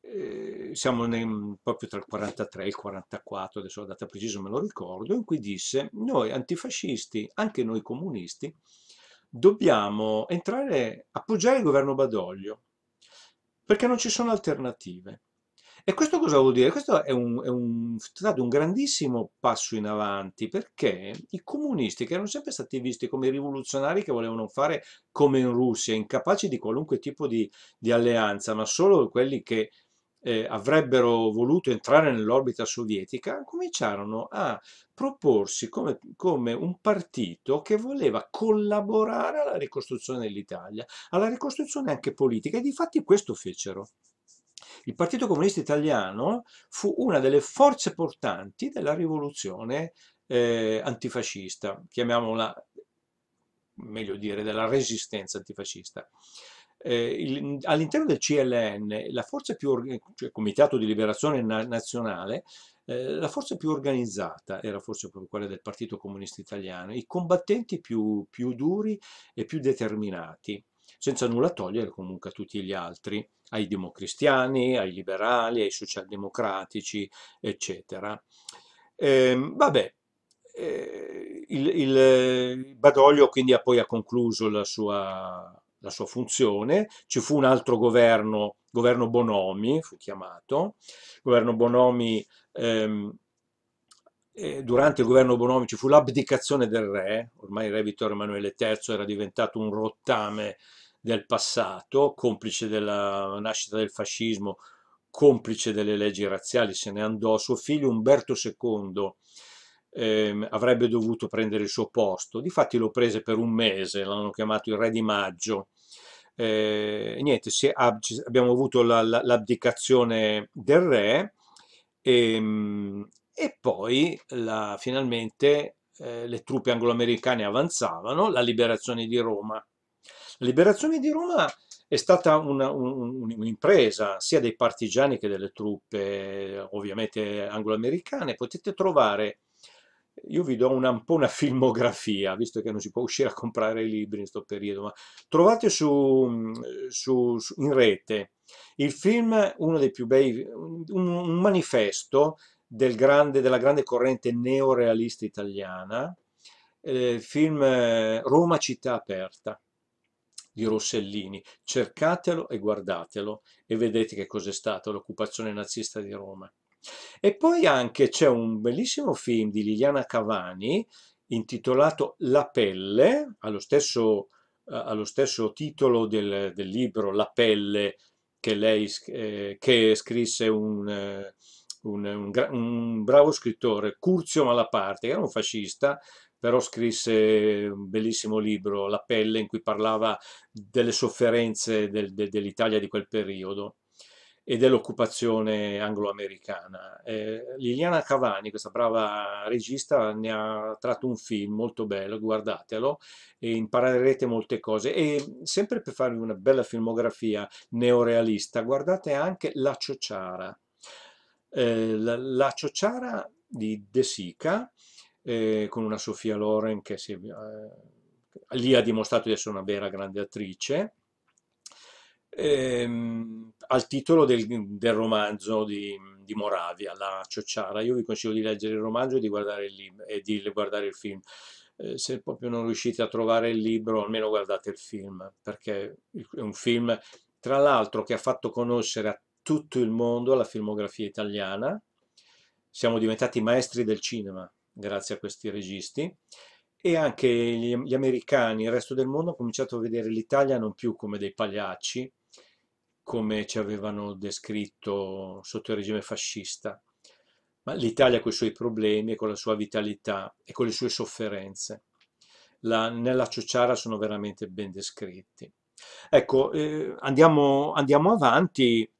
Speaker 1: eh, siamo nel, proprio tra il 43 e il 44, adesso la data precisa me lo ricordo, in cui disse noi antifascisti, anche noi comunisti, dobbiamo entrare, appoggiare il governo Badoglio, perché non ci sono alternative. E questo cosa vuol dire? Questo è, un, è un, stato un grandissimo passo in avanti perché i comunisti, che erano sempre stati visti come rivoluzionari che volevano fare come in Russia, incapaci di qualunque tipo di, di alleanza, ma solo quelli che eh, avrebbero voluto entrare nell'orbita sovietica, cominciarono a proporsi come, come, un partito che voleva collaborare alla ricostruzione dell'Italia, alla ricostruzione anche politica, e di fatti questo fecero. Il Partito Comunista Italiano fu una delle forze portanti della rivoluzione eh, antifascista, chiamiamola, meglio dire, della resistenza antifascista. Eh, All'interno del CLN, la forza più, cioè Comitato di Liberazione Nazionale, eh, la forza più organizzata era forse proprio quella del Partito Comunista Italiano, i combattenti più, più duri e più determinati senza nulla togliere comunque a tutti gli altri, ai democristiani, ai liberali, ai socialdemocratici, eccetera. Eh, vabbè, eh, il, il, eh, Badoglio quindi ha poi ha concluso la sua, la sua funzione, ci fu un altro governo, governo Bonomi, fu chiamato, governo Bonomi... Ehm, eh, durante il governo Bonomi ci fu l'abdicazione del re, ormai il re Vittorio Emanuele III era diventato un rottame del passato, complice della nascita del fascismo, complice delle leggi razziali, se ne andò. Suo figlio Umberto II ehm, avrebbe dovuto prendere il suo posto, difatti lo prese per un mese, l'hanno chiamato il re di maggio. Eh, niente, è, abbiamo avuto l'abdicazione del re ehm, e, poi la, finalmente eh, le truppe angloamericane avanzavano, la liberazione di Roma la liberazione di Roma è stata un'impresa un, un sia dei partigiani che delle truppe, ovviamente anglo-americane. Potete trovare, io vi do una, un po' una filmografia, visto che non si può uscire a comprare i libri in questo periodo, ma trovate su, su, su, in rete il film, uno dei più bei, un, un manifesto del grande, della grande corrente neorealista italiana, eh, film eh, Roma città aperta di Rossellini, cercatelo e guardatelo e vedete che cos'è stata l'occupazione nazista di Roma. E poi anche c'è un bellissimo film di Liliana Cavani intitolato La pelle, allo stesso, eh, allo stesso titolo del, del, libro La pelle che lei eh, che scrisse un, eh, un, un, un, bravo scrittore, Curzio Malaparte, che era un fascista, però scrisse un bellissimo libro, La pelle, in cui parlava delle sofferenze del, de, dell'Italia di quel periodo e dell'occupazione anglo-americana. Eh, Liliana Cavani, questa brava regista, ne ha tratto un film molto bello, guardatelo, e imparerete molte cose. E sempre per farvi una bella filmografia neorealista, guardate anche La Ciociara. Eh, la, la Ciociara di De Sica, eh, con una Sofia Loren che si, eh, lì ha dimostrato di essere una vera grande attrice, ehm, al titolo del, del romanzo di, di, Moravia, La Ciocciara. Io vi consiglio di leggere il romanzo e di guardare il, lib- e di guardare il film. Eh, se proprio non riuscite a trovare il libro, almeno guardate il film, perché è un film, tra l'altro, che ha fatto conoscere a tutto il mondo la filmografia italiana. Siamo diventati maestri del cinema, grazie a questi registi e anche gli, gli americani, il resto del mondo ha cominciato a vedere l'Italia non più come dei pagliacci, come ci avevano descritto sotto il regime fascista, ma l'Italia con i suoi problemi e con la sua vitalità e con le sue sofferenze. La, nella ciociara sono veramente ben descritti. Ecco, eh, andiamo, andiamo, avanti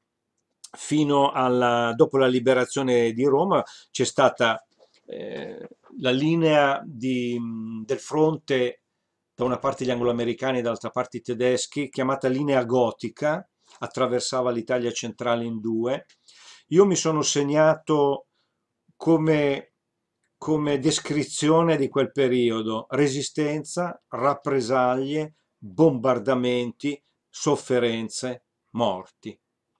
Speaker 1: fino alla, dopo la liberazione di Roma c'è stata la linea di, del fronte da una parte gli angloamericani e dall'altra parte i tedeschi, chiamata linea gotica, attraversava l'Italia centrale in due. Io mi sono segnato come, come descrizione di quel periodo resistenza, rappresaglie, bombardamenti, sofferenze, morti.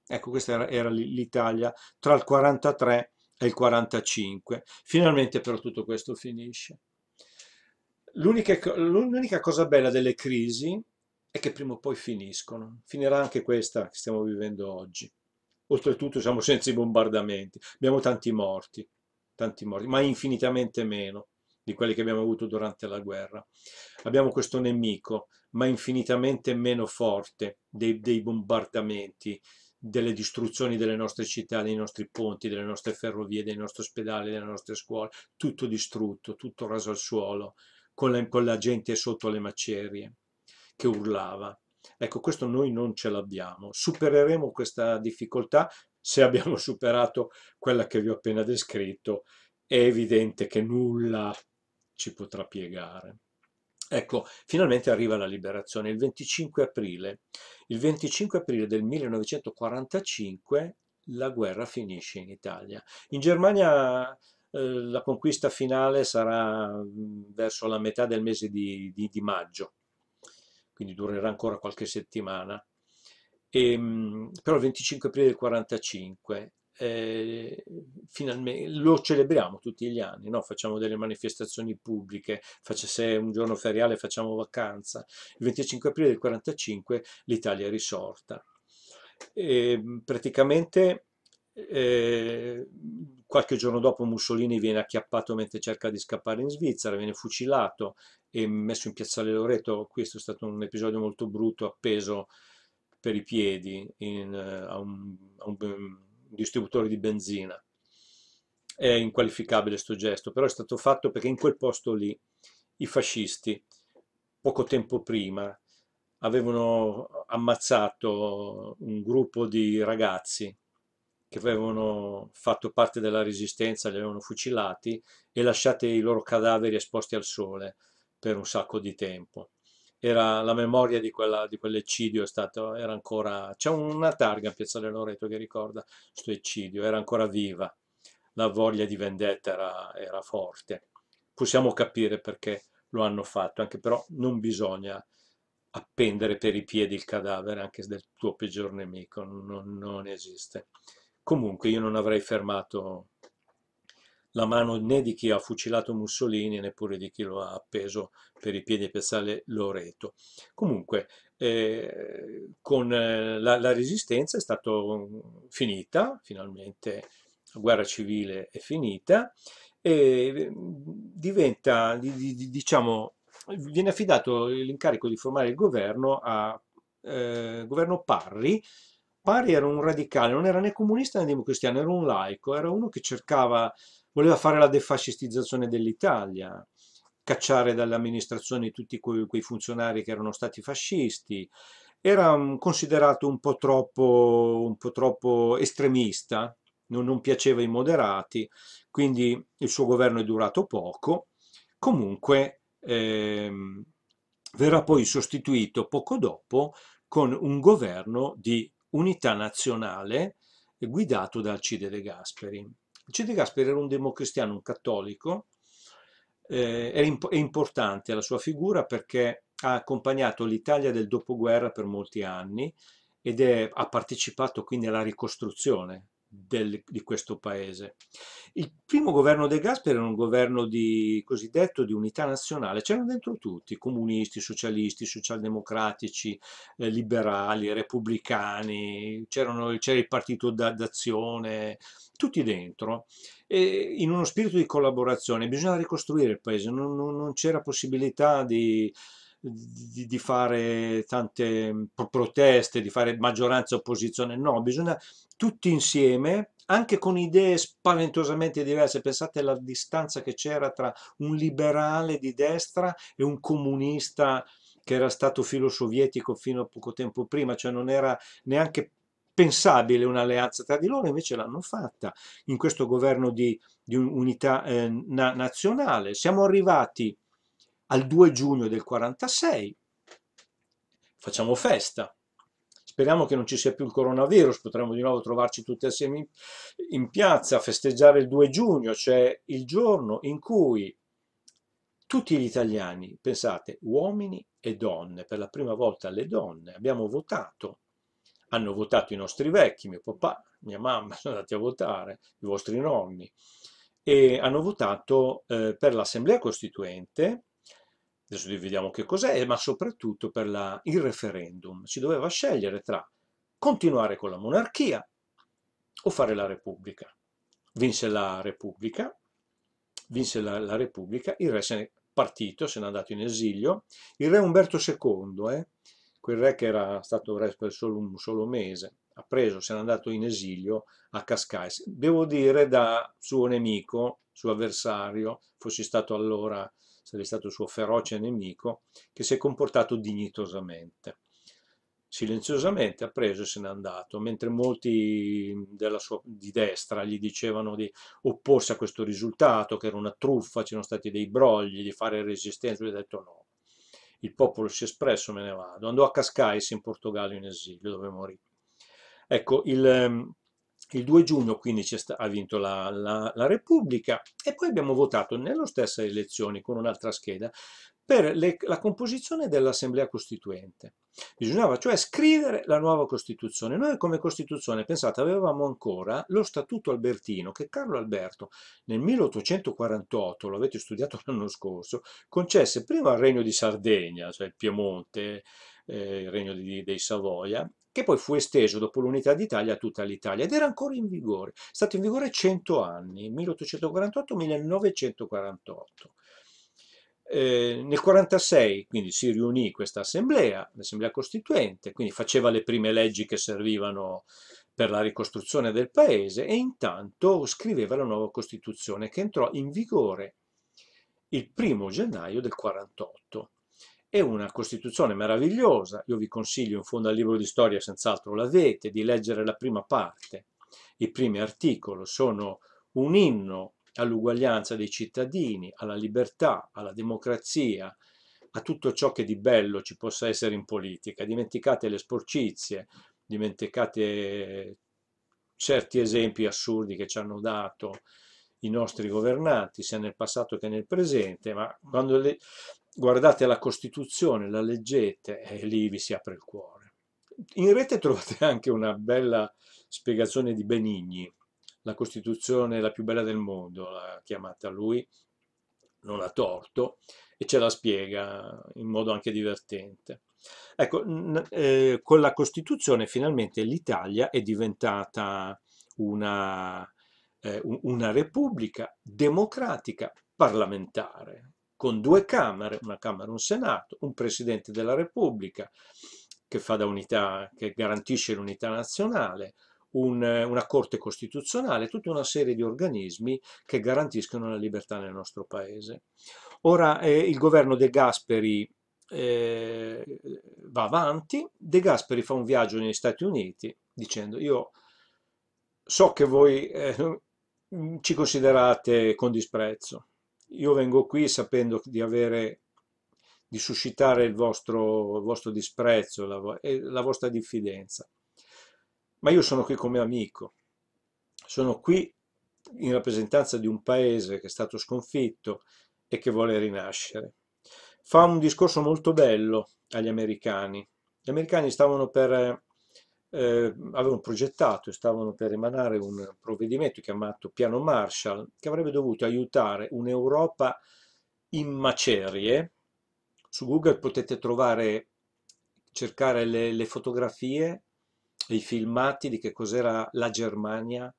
Speaker 1: Ecco, questa era, era l'Italia tra il 43 è il 45. Finalmente però tutto questo finisce. L'unica cosa bella delle crisi è che prima o poi finiscono. Finirà anche questa che stiamo vivendo oggi. Oltretutto siamo senza i bombardamenti, abbiamo tanti morti, tanti morti, ma infinitamente meno di quelli che abbiamo avuto durante la guerra. Abbiamo questo nemico, ma infinitamente meno forte dei, dei bombardamenti, delle distruzioni delle nostre città, dei nostri ponti, delle nostre ferrovie, dei nostri ospedali, delle nostre scuole, tutto distrutto, tutto raso al suolo, con la, con la gente sotto le macerie che urlava. Ecco, questo noi non ce l'abbiamo. Supereremo questa difficoltà se abbiamo superato quella che vi ho appena descritto. È evidente che nulla ci potrà piegare. Ecco, finalmente arriva la liberazione, il 25 aprile. Il 25 aprile del 1945 la guerra finisce in Italia. In Germania eh, la conquista finale sarà mm, verso la metà del mese di, di, di maggio, quindi durerà ancora qualche settimana. E, ehm, però il 25 aprile del 1945 eh, finalmente lo celebriamo tutti gli anni, no? facciamo delle manifestazioni pubbliche, faccia, se un giorno feriale facciamo vacanza. Il 25 aprile del 1945 l'Italia è risorta. E ehm, praticamente eh, qualche giorno dopo Mussolini viene acchiappato mentre cerca di scappare in Svizzera, viene fucilato e messo in piazzale Loreto, questo è stato un episodio molto brutto, appeso per i piedi in, uh, a un, a un distributore di benzina. È inqualificabile questo gesto, però è stato fatto perché in quel posto lì i fascisti, poco tempo prima, avevano ammazzato un gruppo di ragazzi che avevano fatto parte della resistenza, li avevano fucilati e lasciati i loro cadaveri esposti al sole per un sacco di tempo era la memoria di, quella, di quell'eccidio, stato, era ancora, c'è una targa in Piazzale Loreto che ricorda questo eccidio, era ancora viva, la voglia di vendetta era, era forte. Possiamo capire perché lo hanno fatto, anche però non bisogna appendere per i piedi il cadavere anche del tuo peggior nemico, non, non esiste. Comunque io non avrei fermato la mano né di chi ha fucilato Mussolini, neppure di chi lo ha appeso per i piedi a piazzale Loreto. Comunque, eh, con eh, la, la, resistenza è stata mm, finita, finalmente la guerra civile è finita, e mm, diventa, diciamo, viene affidato l'incarico di formare il governo a eh, governo Parri, Pari era un radicale, non era né comunista né democristiano, era un laico, era uno che cercava voleva fare la defascistizzazione dell'Italia, cacciare dalle amministrazioni tutti quei, funzionari che erano stati fascisti, era mm, considerato un po' troppo, un po troppo estremista, non, non piaceva ai moderati, quindi il suo governo è durato poco, comunque ehm, verrà poi sostituito poco dopo con un governo di unità nazionale guidato da Alcide De Gasperi. C. Gasperi era un democristiano, un cattolico, eh, è, imp è importante la sua figura perché ha accompagnato l'Italia del dopoguerra per molti anni ed è, ha partecipato quindi alla ricostruzione del, di questo paese. Il primo governo De Gasperi era un governo di, cosiddetto di unità nazionale, c'erano dentro tutti, comunisti, socialisti, socialdemocratici, eh, liberali, repubblicani, c'era il partito d'azione, tutti dentro, e in uno spirito di collaborazione. Bisognava ricostruire il paese, non, non, non c'era possibilità di di, di, fare tante mm, proteste, di fare maggioranza opposizione, no, bisogna tutti insieme, anche con idee spaventosamente diverse, pensate alla distanza che c'era tra un liberale di destra e un comunista che era stato filo sovietico fino a poco tempo prima, cioè non era neanche pensabile un'alleanza tra di loro, invece l'hanno fatta in questo governo di, di unità eh, na nazionale. Siamo arrivati al 2 giugno del 46, facciamo festa. Speriamo che non ci sia più il coronavirus, potremmo di nuovo trovarci tutti assieme in, in piazza a festeggiare il 2 giugno, cioè il giorno in cui tutti gli italiani, pensate, uomini e donne, per la prima volta le donne, abbiamo votato, hanno votato i nostri vecchi, mio papà, mia mamma sono andati a votare, i vostri nonni, e hanno votato eh, per l'Assemblea Costituente, adesso vediamo che cos'è, ma soprattutto per la, il referendum. Si doveva scegliere tra continuare con la monarchia o fare la repubblica. Vinse la repubblica, vinse la, la repubblica, il re se ne è partito, se n'è andato in esilio, il re Umberto II, eh, quel re che era stato re per solo un solo mese, ha preso, se n'è andato in esilio a Cascais, devo dire da suo nemico, suo avversario, fossi stato allora sarebbe stato il suo feroce nemico, che si è comportato dignitosamente. Silenziosamente ha preso e se n'è andato, mentre molti sua, di destra gli dicevano di opporsi a questo risultato, che era una truffa, c'erano stati dei brogli, di fare resistenza, lui ha detto no. Il popolo si è espresso, me ne vado. Andò a Cascais in Portogallo in esilio, dove morì. Ecco, il, ehm, il 2 giugno quindi ha vinto la, la, la Repubblica e poi abbiamo votato nelle stesse elezioni con un'altra scheda per le, la composizione dell'Assemblea Costituente. Bisognava cioè scrivere la nuova Costituzione. Noi come Costituzione, pensate, avevamo ancora lo Statuto Albertino che Carlo Alberto nel 1848, lo avete studiato l'anno scorso, concesse prima al Regno di Sardegna, cioè il Piemonte, eh, il Regno di, dei Savoia, che poi fu esteso dopo l'unità d'Italia a tutta l'Italia ed era ancora in vigore, è stato in vigore 100 anni, 1848-1948. Eh, nel 1946 quindi si riunì questa assemblea, l'assemblea costituente, quindi faceva le prime leggi che servivano per la ricostruzione del paese e intanto scriveva la nuova Costituzione che entrò in vigore il primo gennaio del 1948. È una Costituzione meravigliosa, io vi consiglio in fondo al libro di storia, senz'altro l'avete, di leggere la prima parte. I primi articoli sono un inno all'uguaglianza dei cittadini, alla libertà, alla democrazia, a tutto ciò che di bello ci possa essere in politica. Dimenticate le sporcizie, dimenticate certi esempi assurdi che ci hanno dato i nostri governanti, sia nel passato che nel presente, ma quando le, guardate la Costituzione, la leggete e lì vi si apre il cuore. In rete trovate anche una bella spiegazione di Benigni, la Costituzione la più bella del mondo, l'ha chiamata lui, non ha torto, e ce la spiega in modo anche divertente. Ecco, eh, con la Costituzione finalmente l'Italia è diventata una, eh, una repubblica democratica parlamentare, con due camere, una Camera e un Senato, un Presidente della Repubblica che, unità, che garantisce l'unità nazionale, un, una Corte Costituzionale, tutta una serie di organismi che garantiscono la libertà nel nostro Paese. Ora eh, il governo De Gasperi eh, va avanti, De Gasperi fa un viaggio negli Stati Uniti dicendo io so che voi eh, ci considerate con disprezzo, io vengo qui sapendo di avere di suscitare il vostro, il vostro disprezzo la, e la vostra diffidenza ma io sono qui come amico sono qui in rappresentanza di un paese che è stato sconfitto e che vuole rinascere fa un discorso molto bello agli americani gli americani stavano per eh, avevano progettato e stavano per emanare un provvedimento chiamato Piano Marshall che avrebbe dovuto aiutare un'Europa in macerie. Su Google potete trovare, cercare le, le fotografie i filmati di che cos'era la Germania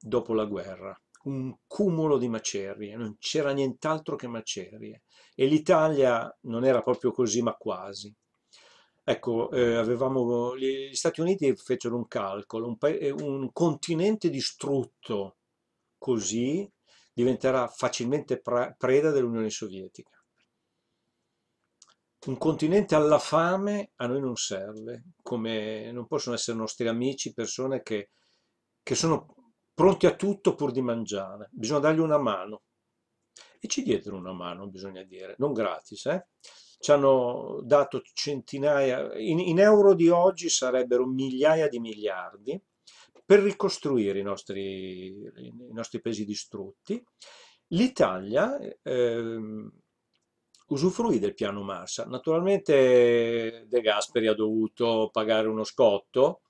Speaker 1: dopo la guerra. Un cumulo di macerie, non c'era nient'altro che macerie. E l'Italia non era proprio così, ma quasi. Ecco, eh, avevamo, gli Stati Uniti fecero un calcolo, un, eh, un continente distrutto così diventerà facilmente preda dell'Unione Sovietica. Un continente alla fame a noi non serve, come non possono essere nostri amici persone che, che sono pronti a tutto pur di mangiare, bisogna dargli una mano. E ci diedero una mano, bisogna dire, non gratis, eh? ci hanno dato centinaia, in, in euro di oggi sarebbero migliaia di miliardi per ricostruire i nostri, i nostri paesi distrutti. L'Italia eh, usufruì del piano Marshall. Naturalmente De Gasperi ha dovuto pagare uno scotto,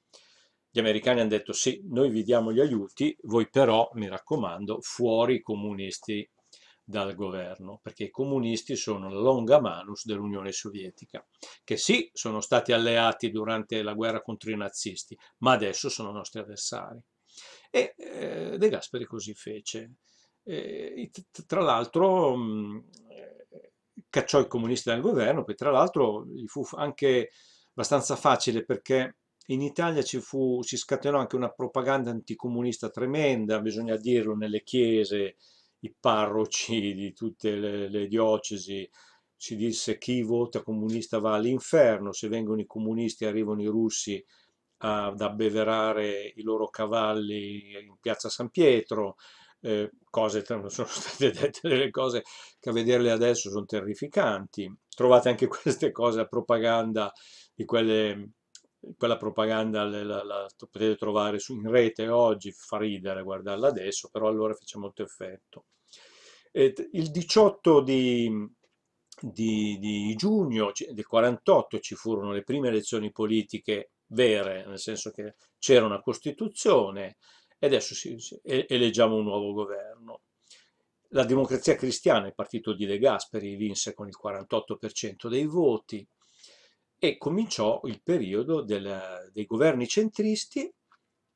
Speaker 1: gli americani hanno detto sì, noi vi diamo gli aiuti, voi però, mi raccomando, fuori i comunisti dal governo, perché i comunisti sono la longa manus dell'Unione Sovietica, che sì, sono stati alleati durante la guerra contro i nazisti, ma adesso sono nostri avversari. E eh, De Gasperi così fece. tra l'altro mm, eh, cacciò i comunisti dal governo, poi tra l'altro gli fu anche abbastanza facile perché in Italia ci fu, si scatenò anche una propaganda anticomunista tremenda, bisogna dirlo, nelle chiese, i parroci di tutte le, le diocesi, si disse chi vota comunista va all'inferno, se vengono i comunisti arrivano i russi ad abbeverare i loro cavalli in piazza San Pietro, eh, cose, sono state dette delle cose che a vederle adesso sono terrificanti. Trovate anche queste cose a propaganda di quelle quella propaganda la, la, la, potete trovare su, in rete oggi, fa ridere guardarla adesso, però allora fece molto effetto. E il 18 di, di, di giugno del 48 ci furono le prime elezioni politiche vere, nel senso che c'era una Costituzione e adesso eleggiamo un nuovo governo. La democrazia cristiana, il partito di De Gasperi, vinse con il 48% dei voti, e cominciò il periodo del, dei governi centristi,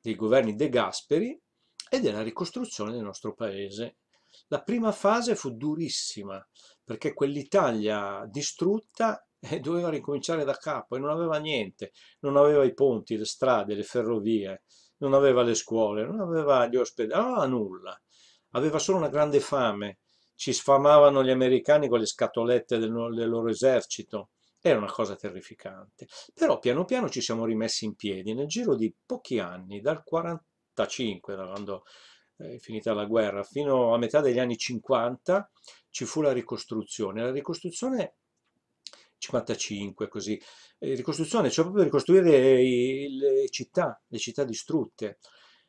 Speaker 1: dei governi De Gasperi e della ricostruzione del nostro paese. La prima fase fu durissima perché quell'Italia distrutta eh, doveva ricominciare da capo e non aveva niente, non aveva i ponti, le strade, le ferrovie, non aveva le scuole, non aveva gli ospedali, non aveva nulla, aveva solo una grande fame, ci sfamavano gli americani con le scatolette del, del loro esercito, era una cosa terrificante. Però piano piano ci siamo rimessi in piedi. Nel giro di pochi anni, dal 45, da quando eh, è finita la guerra, fino a metà degli anni 50, ci fu la ricostruzione. La ricostruzione 55 così. Eh, ricostruzione, cioè proprio ricostruire le, le città, le città distrutte.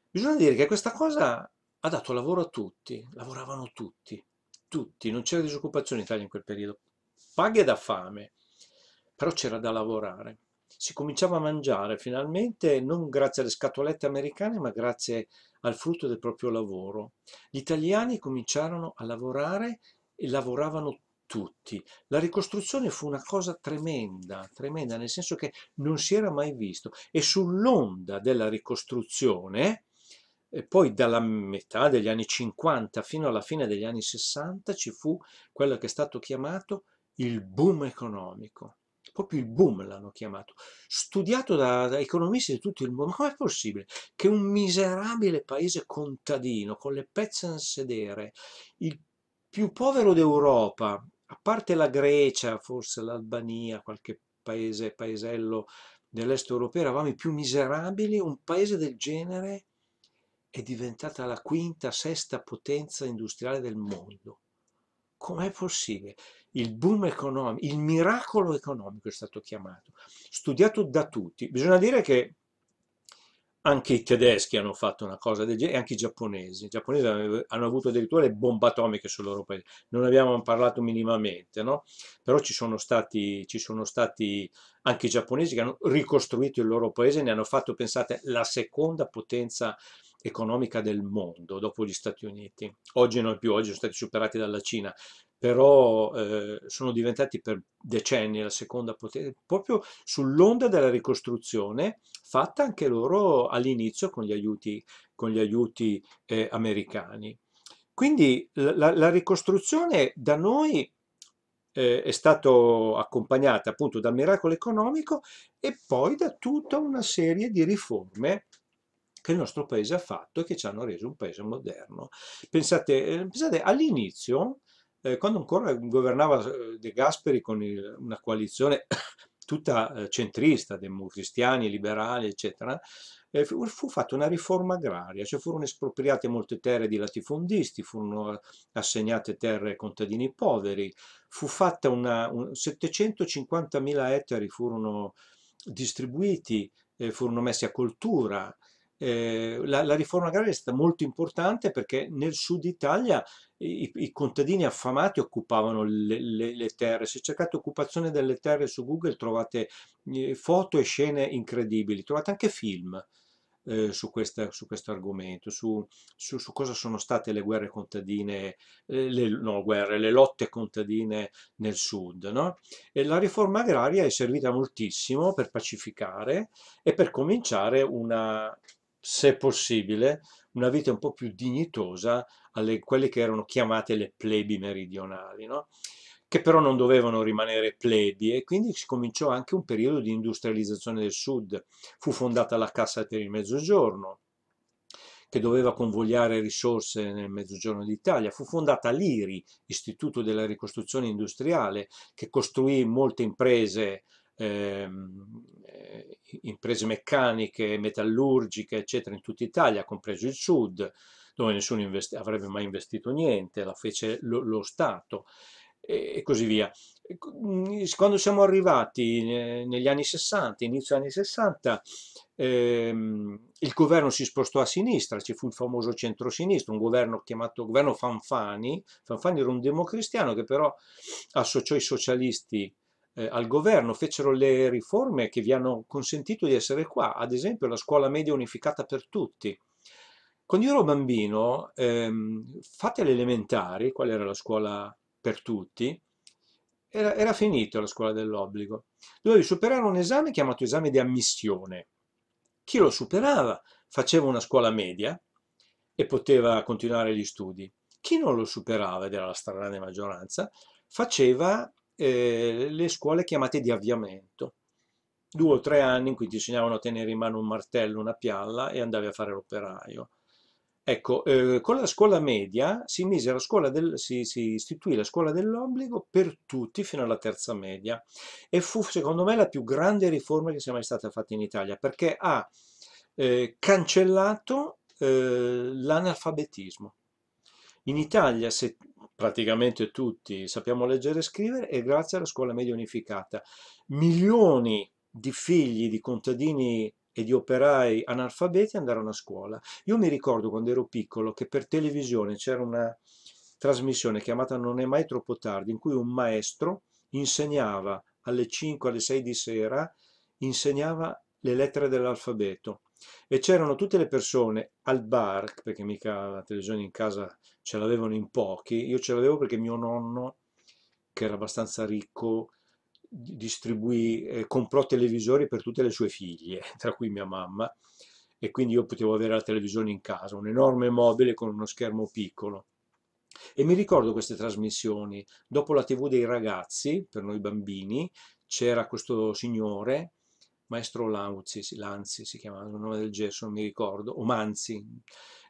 Speaker 1: Bisogna dire che questa cosa ha dato lavoro a tutti, lavoravano tutti, tutti, non c'era disoccupazione in Italia in quel periodo. Paghe da fame, però c'era da lavorare. Si cominciava a mangiare finalmente non grazie alle scatolette americane ma grazie al frutto del proprio lavoro. Gli italiani cominciarono a lavorare e lavoravano tutti. La ricostruzione fu una cosa tremenda, tremenda nel senso che non si era mai visto e sull'onda della ricostruzione e eh, poi dalla metà degli anni 50 fino alla fine degli anni 60 ci fu quello che è stato chiamato il boom economico proprio il boom l'hanno chiamato, studiato da, da, economisti di tutto il mondo. Ma com'è possibile che un miserabile paese contadino, con le pezze a sedere, il più povero d'Europa, a parte la Grecia, forse l'Albania, qualche paese, paesello dell'est europeo, eravamo i più miserabili, un paese del genere è diventata la quinta, sesta potenza industriale del mondo. Com'è possibile? il boom economico, il miracolo economico è stato chiamato, studiato da tutti. Bisogna dire che anche i tedeschi hanno fatto una cosa del genere, e anche i giapponesi. I giapponesi hanno avuto addirittura le bombe atomiche sul loro paese. Non abbiamo parlato minimamente, no? Però ci sono, stati, ci sono stati anche i giapponesi che hanno ricostruito il loro paese, ne hanno fatto, pensate, la seconda potenza economica del mondo dopo gli Stati Uniti. Oggi non più, oggi sono stati superati dalla Cina però eh, sono diventati per decenni la seconda potenza, proprio sull'onda della ricostruzione fatta anche loro all'inizio con gli aiuti, con gli aiuti eh, americani. Quindi la, la, ricostruzione da noi eh, è stata accompagnata appunto dal miracolo economico e poi da tutta una serie di riforme che il nostro paese ha fatto e che ci hanno reso un paese moderno. Pensate, eh, pensate all'inizio eh, quando ancora governava eh, De Gasperi con il, una coalizione tutta eh, centrista, democristiani, liberali, eccetera, eh, fu, fu fatta una riforma agraria, cioè furono espropriate molte terre di latifondisti, furono assegnate terre ai contadini poveri, fu fatta una, un, 750.000 ettari furono distribuiti, eh, furono messi a coltura, eh, la, la, riforma agraria è stata molto importante perché nel sud Italia i, i contadini affamati occupavano le, le, le, terre. Se cercate occupazione delle terre su Google trovate eh, foto e scene incredibili, trovate anche film. Eh, su, questa, su, questo argomento, su, su, su, cosa sono state le guerre contadine, eh, le, no, guerre, le lotte contadine nel sud. No? E la riforma agraria è servita moltissimo per pacificare e per cominciare una, se possibile, una vita un po' più dignitosa alle quelle che erano chiamate le plebi meridionali, no? che però non dovevano rimanere plebi e quindi si cominciò anche un periodo di industrializzazione del sud. Fu fondata la Cassa per il Mezzogiorno, che doveva convogliare risorse nel mezzogiorno d'Italia. Fu fondata l'IRI, Istituto della Ricostruzione Industriale, che costruì molte imprese ehm, eh, imprese meccaniche, metallurgiche, eccetera, in tutta Italia, compreso il sud, dove nessuno avrebbe mai investito niente, la fece lo, lo Stato e, e così via. Ecco, mm, quando siamo arrivati eh, negli anni 60, inizio anni 60, ehm, il governo si spostò a sinistra, ci fu il famoso centro centrosinistra, un governo chiamato governo Fanfani, Fanfani era un democristiano che però associò i socialisti eh, al governo, fecero le riforme che vi hanno consentito di essere qua, ad esempio la scuola media unificata per tutti. Quando io ero bambino, ehm, fate le elementari, qual era la scuola per tutti, era, era finita la scuola dell'obbligo. Dovevi superare un esame chiamato esame di ammissione. Chi lo superava faceva una scuola media e poteva continuare gli studi. Chi non lo superava, ed era la stragrande maggioranza, faceva eh, le scuole chiamate di avviamento. Due o tre anni in cui ti insegnavano a tenere in mano un martello, una pialla e andavi a fare l'operaio. Ecco, eh, con la scuola media si, mise la scuola del, si, si, istituì la scuola dell'obbligo per tutti fino alla terza media e fu secondo me la più grande riforma che sia mai stata fatta in Italia perché ha eh, cancellato eh, l'analfabetismo. In Italia se praticamente tutti sappiamo leggere e scrivere e grazie alla scuola media unificata. Milioni di figli di contadini e di operai analfabeti andarono a scuola. Io mi ricordo quando ero piccolo che per televisione c'era una trasmissione chiamata Non è mai troppo tardi, in cui un maestro insegnava alle 5, alle 6 di sera, insegnava le lettere dell'alfabeto e c'erano tutte le persone al bar, perché mica la televisione in casa ce l'avevano in pochi, io ce l'avevo perché mio nonno, che era abbastanza ricco, distribuì, eh, comprò televisori per tutte le sue figlie, tra cui mia mamma, e quindi io potevo avere la televisione in casa, un enorme mobile con uno schermo piccolo. E mi ricordo queste trasmissioni. Dopo la TV dei ragazzi, per noi bambini, c'era questo signore maestro Lanzi, Lanzi si chiamava, il nome del gesso, non mi ricordo, o Manzi,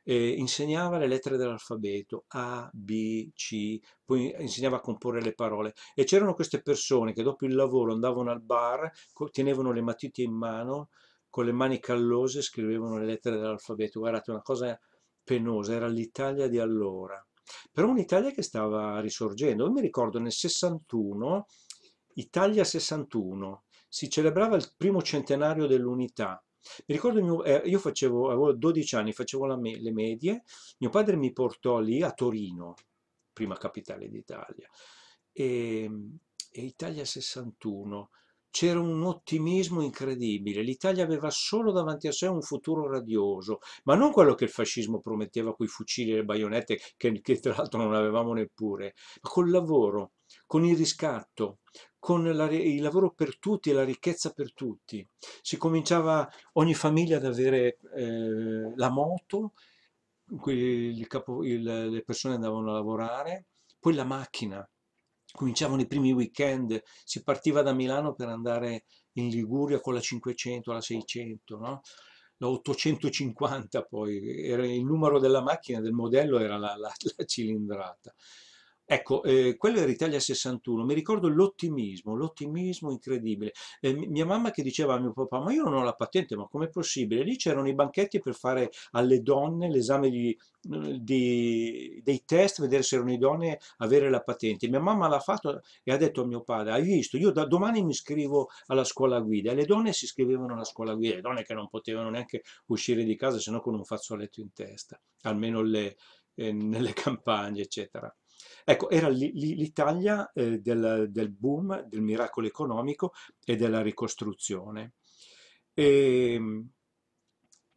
Speaker 1: eh, insegnava le lettere dell'alfabeto, A, B, C, poi insegnava a comporre le parole e c'erano queste persone che dopo il lavoro andavano al bar, tenevano le matite in mano, con le mani callose scrivevano le lettere dell'alfabeto, guardate una cosa penosa, era l'Italia di allora, però un'Italia che stava risorgendo, io mi ricordo nel 61, Italia 61, si celebrava il primo centenario dell'unità. Mi ricordo, eh, io facevo, avevo 12 anni, facevo me, le medie, mio padre mi portò lì a Torino, prima capitale d'Italia, e, ehm, e Italia 61, c'era un ottimismo incredibile, l'Italia aveva solo davanti a sé un futuro radioso, ma non quello che il fascismo prometteva con i fucili e le baionette, che, che tra l'altro non avevamo neppure, ma col lavoro, con il riscatto, con la, il lavoro per tutti e la ricchezza per tutti. Si cominciava ogni famiglia ad avere eh, la moto, capo, il, le persone andavano a lavorare, poi la macchina. Cominciavano i primi weekend, si partiva da Milano per andare in Liguria con la 500, la 600, no? la 850 poi, era il numero della macchina, del modello era la, la, la cilindrata. Ecco, eh, quello era Italia 61, mi ricordo l'ottimismo, l'ottimismo incredibile. Eh, mia mamma che diceva a mio papà, ma io non ho la patente, ma com'è possibile? Lì c'erano i banchetti per fare alle donne l'esame eh, dei test, vedere se erano idonee avere la patente. Mia mamma l'ha fatto e ha detto a mio padre, hai visto, io da domani mi iscrivo alla scuola guida. E le donne si iscrivevano alla scuola guida, le donne che non potevano neanche uscire di casa se no con un fazzoletto in testa, almeno le, eh, nelle campagne, eccetera. Ecco, era l'Italia eh, del, del, boom, del miracolo economico e della ricostruzione. E, ehm,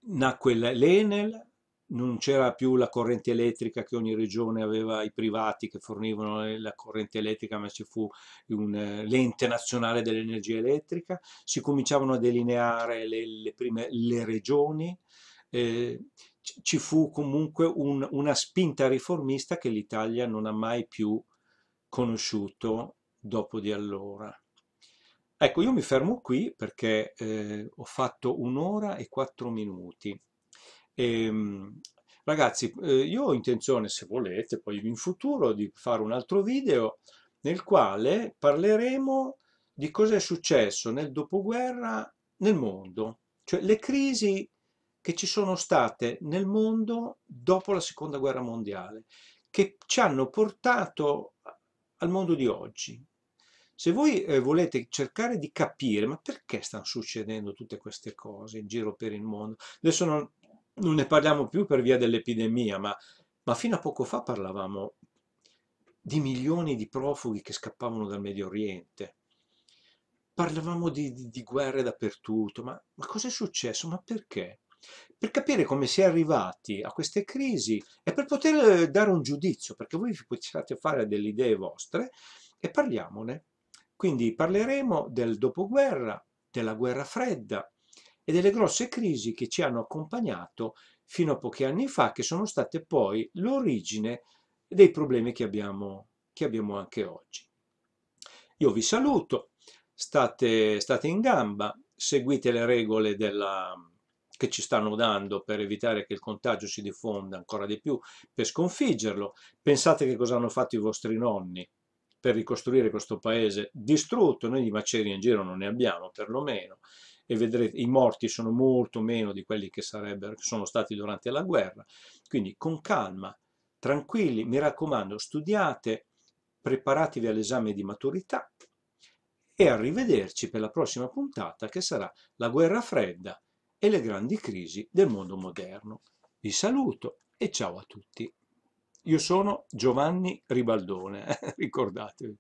Speaker 1: nacque l'Enel, non c'era più la corrente elettrica che ogni regione aveva i privati che fornivano la corrente elettrica, ma ci fu l'ente nazionale dell'energia elettrica, si cominciavano a delineare le, le prime le regioni, eh, ci fu comunque un, una spinta riformista che l'Italia non ha mai più conosciuto dopo di allora. Ecco, io mi fermo qui perché eh, ho fatto un'ora e quattro minuti. E, ehm, ragazzi, eh, io ho intenzione, se volete, poi in futuro di fare un altro video nel quale parleremo di cosa è successo nel dopoguerra nel mondo, cioè le crisi che ci sono state nel mondo dopo la seconda guerra mondiale, che ci hanno portato al mondo di oggi. Se voi eh, volete cercare di capire ma perché stanno succedendo tutte queste cose in giro per il mondo, adesso non, non ne parliamo più per via dell'epidemia, ma, ma fino a poco fa parlavamo di milioni di profughi che scappavano dal Medio Oriente, parlavamo di, di, di guerre dappertutto, ma, ma cos'è successo? Ma perché? per capire come si è arrivati a queste crisi e per poter eh, dare un giudizio, perché voi vi potete fare delle idee vostre e parliamone. Quindi parleremo del dopoguerra, della guerra fredda e delle grosse crisi che ci hanno accompagnato fino a pochi anni fa, che sono state poi l'origine dei problemi che abbiamo, che abbiamo anche oggi. Io vi saluto, state, state in gamba, seguite le regole della, che ci stanno dando per evitare che il contagio si diffonda ancora di più, per sconfiggerlo. Pensate che cosa hanno fatto i vostri nonni per ricostruire questo paese distrutto, noi di macerie in giro non ne abbiamo perlomeno, e vedrete i morti sono molto meno di quelli che, sarebbero, che sono stati durante la guerra. Quindi con calma, tranquilli, mi raccomando, studiate, preparatevi all'esame di maturità e arrivederci per la prossima puntata che sarà la guerra fredda e le grandi crisi del mondo moderno. Vi saluto e ciao a tutti. Io sono Giovanni Ribaldone, ricordatevi.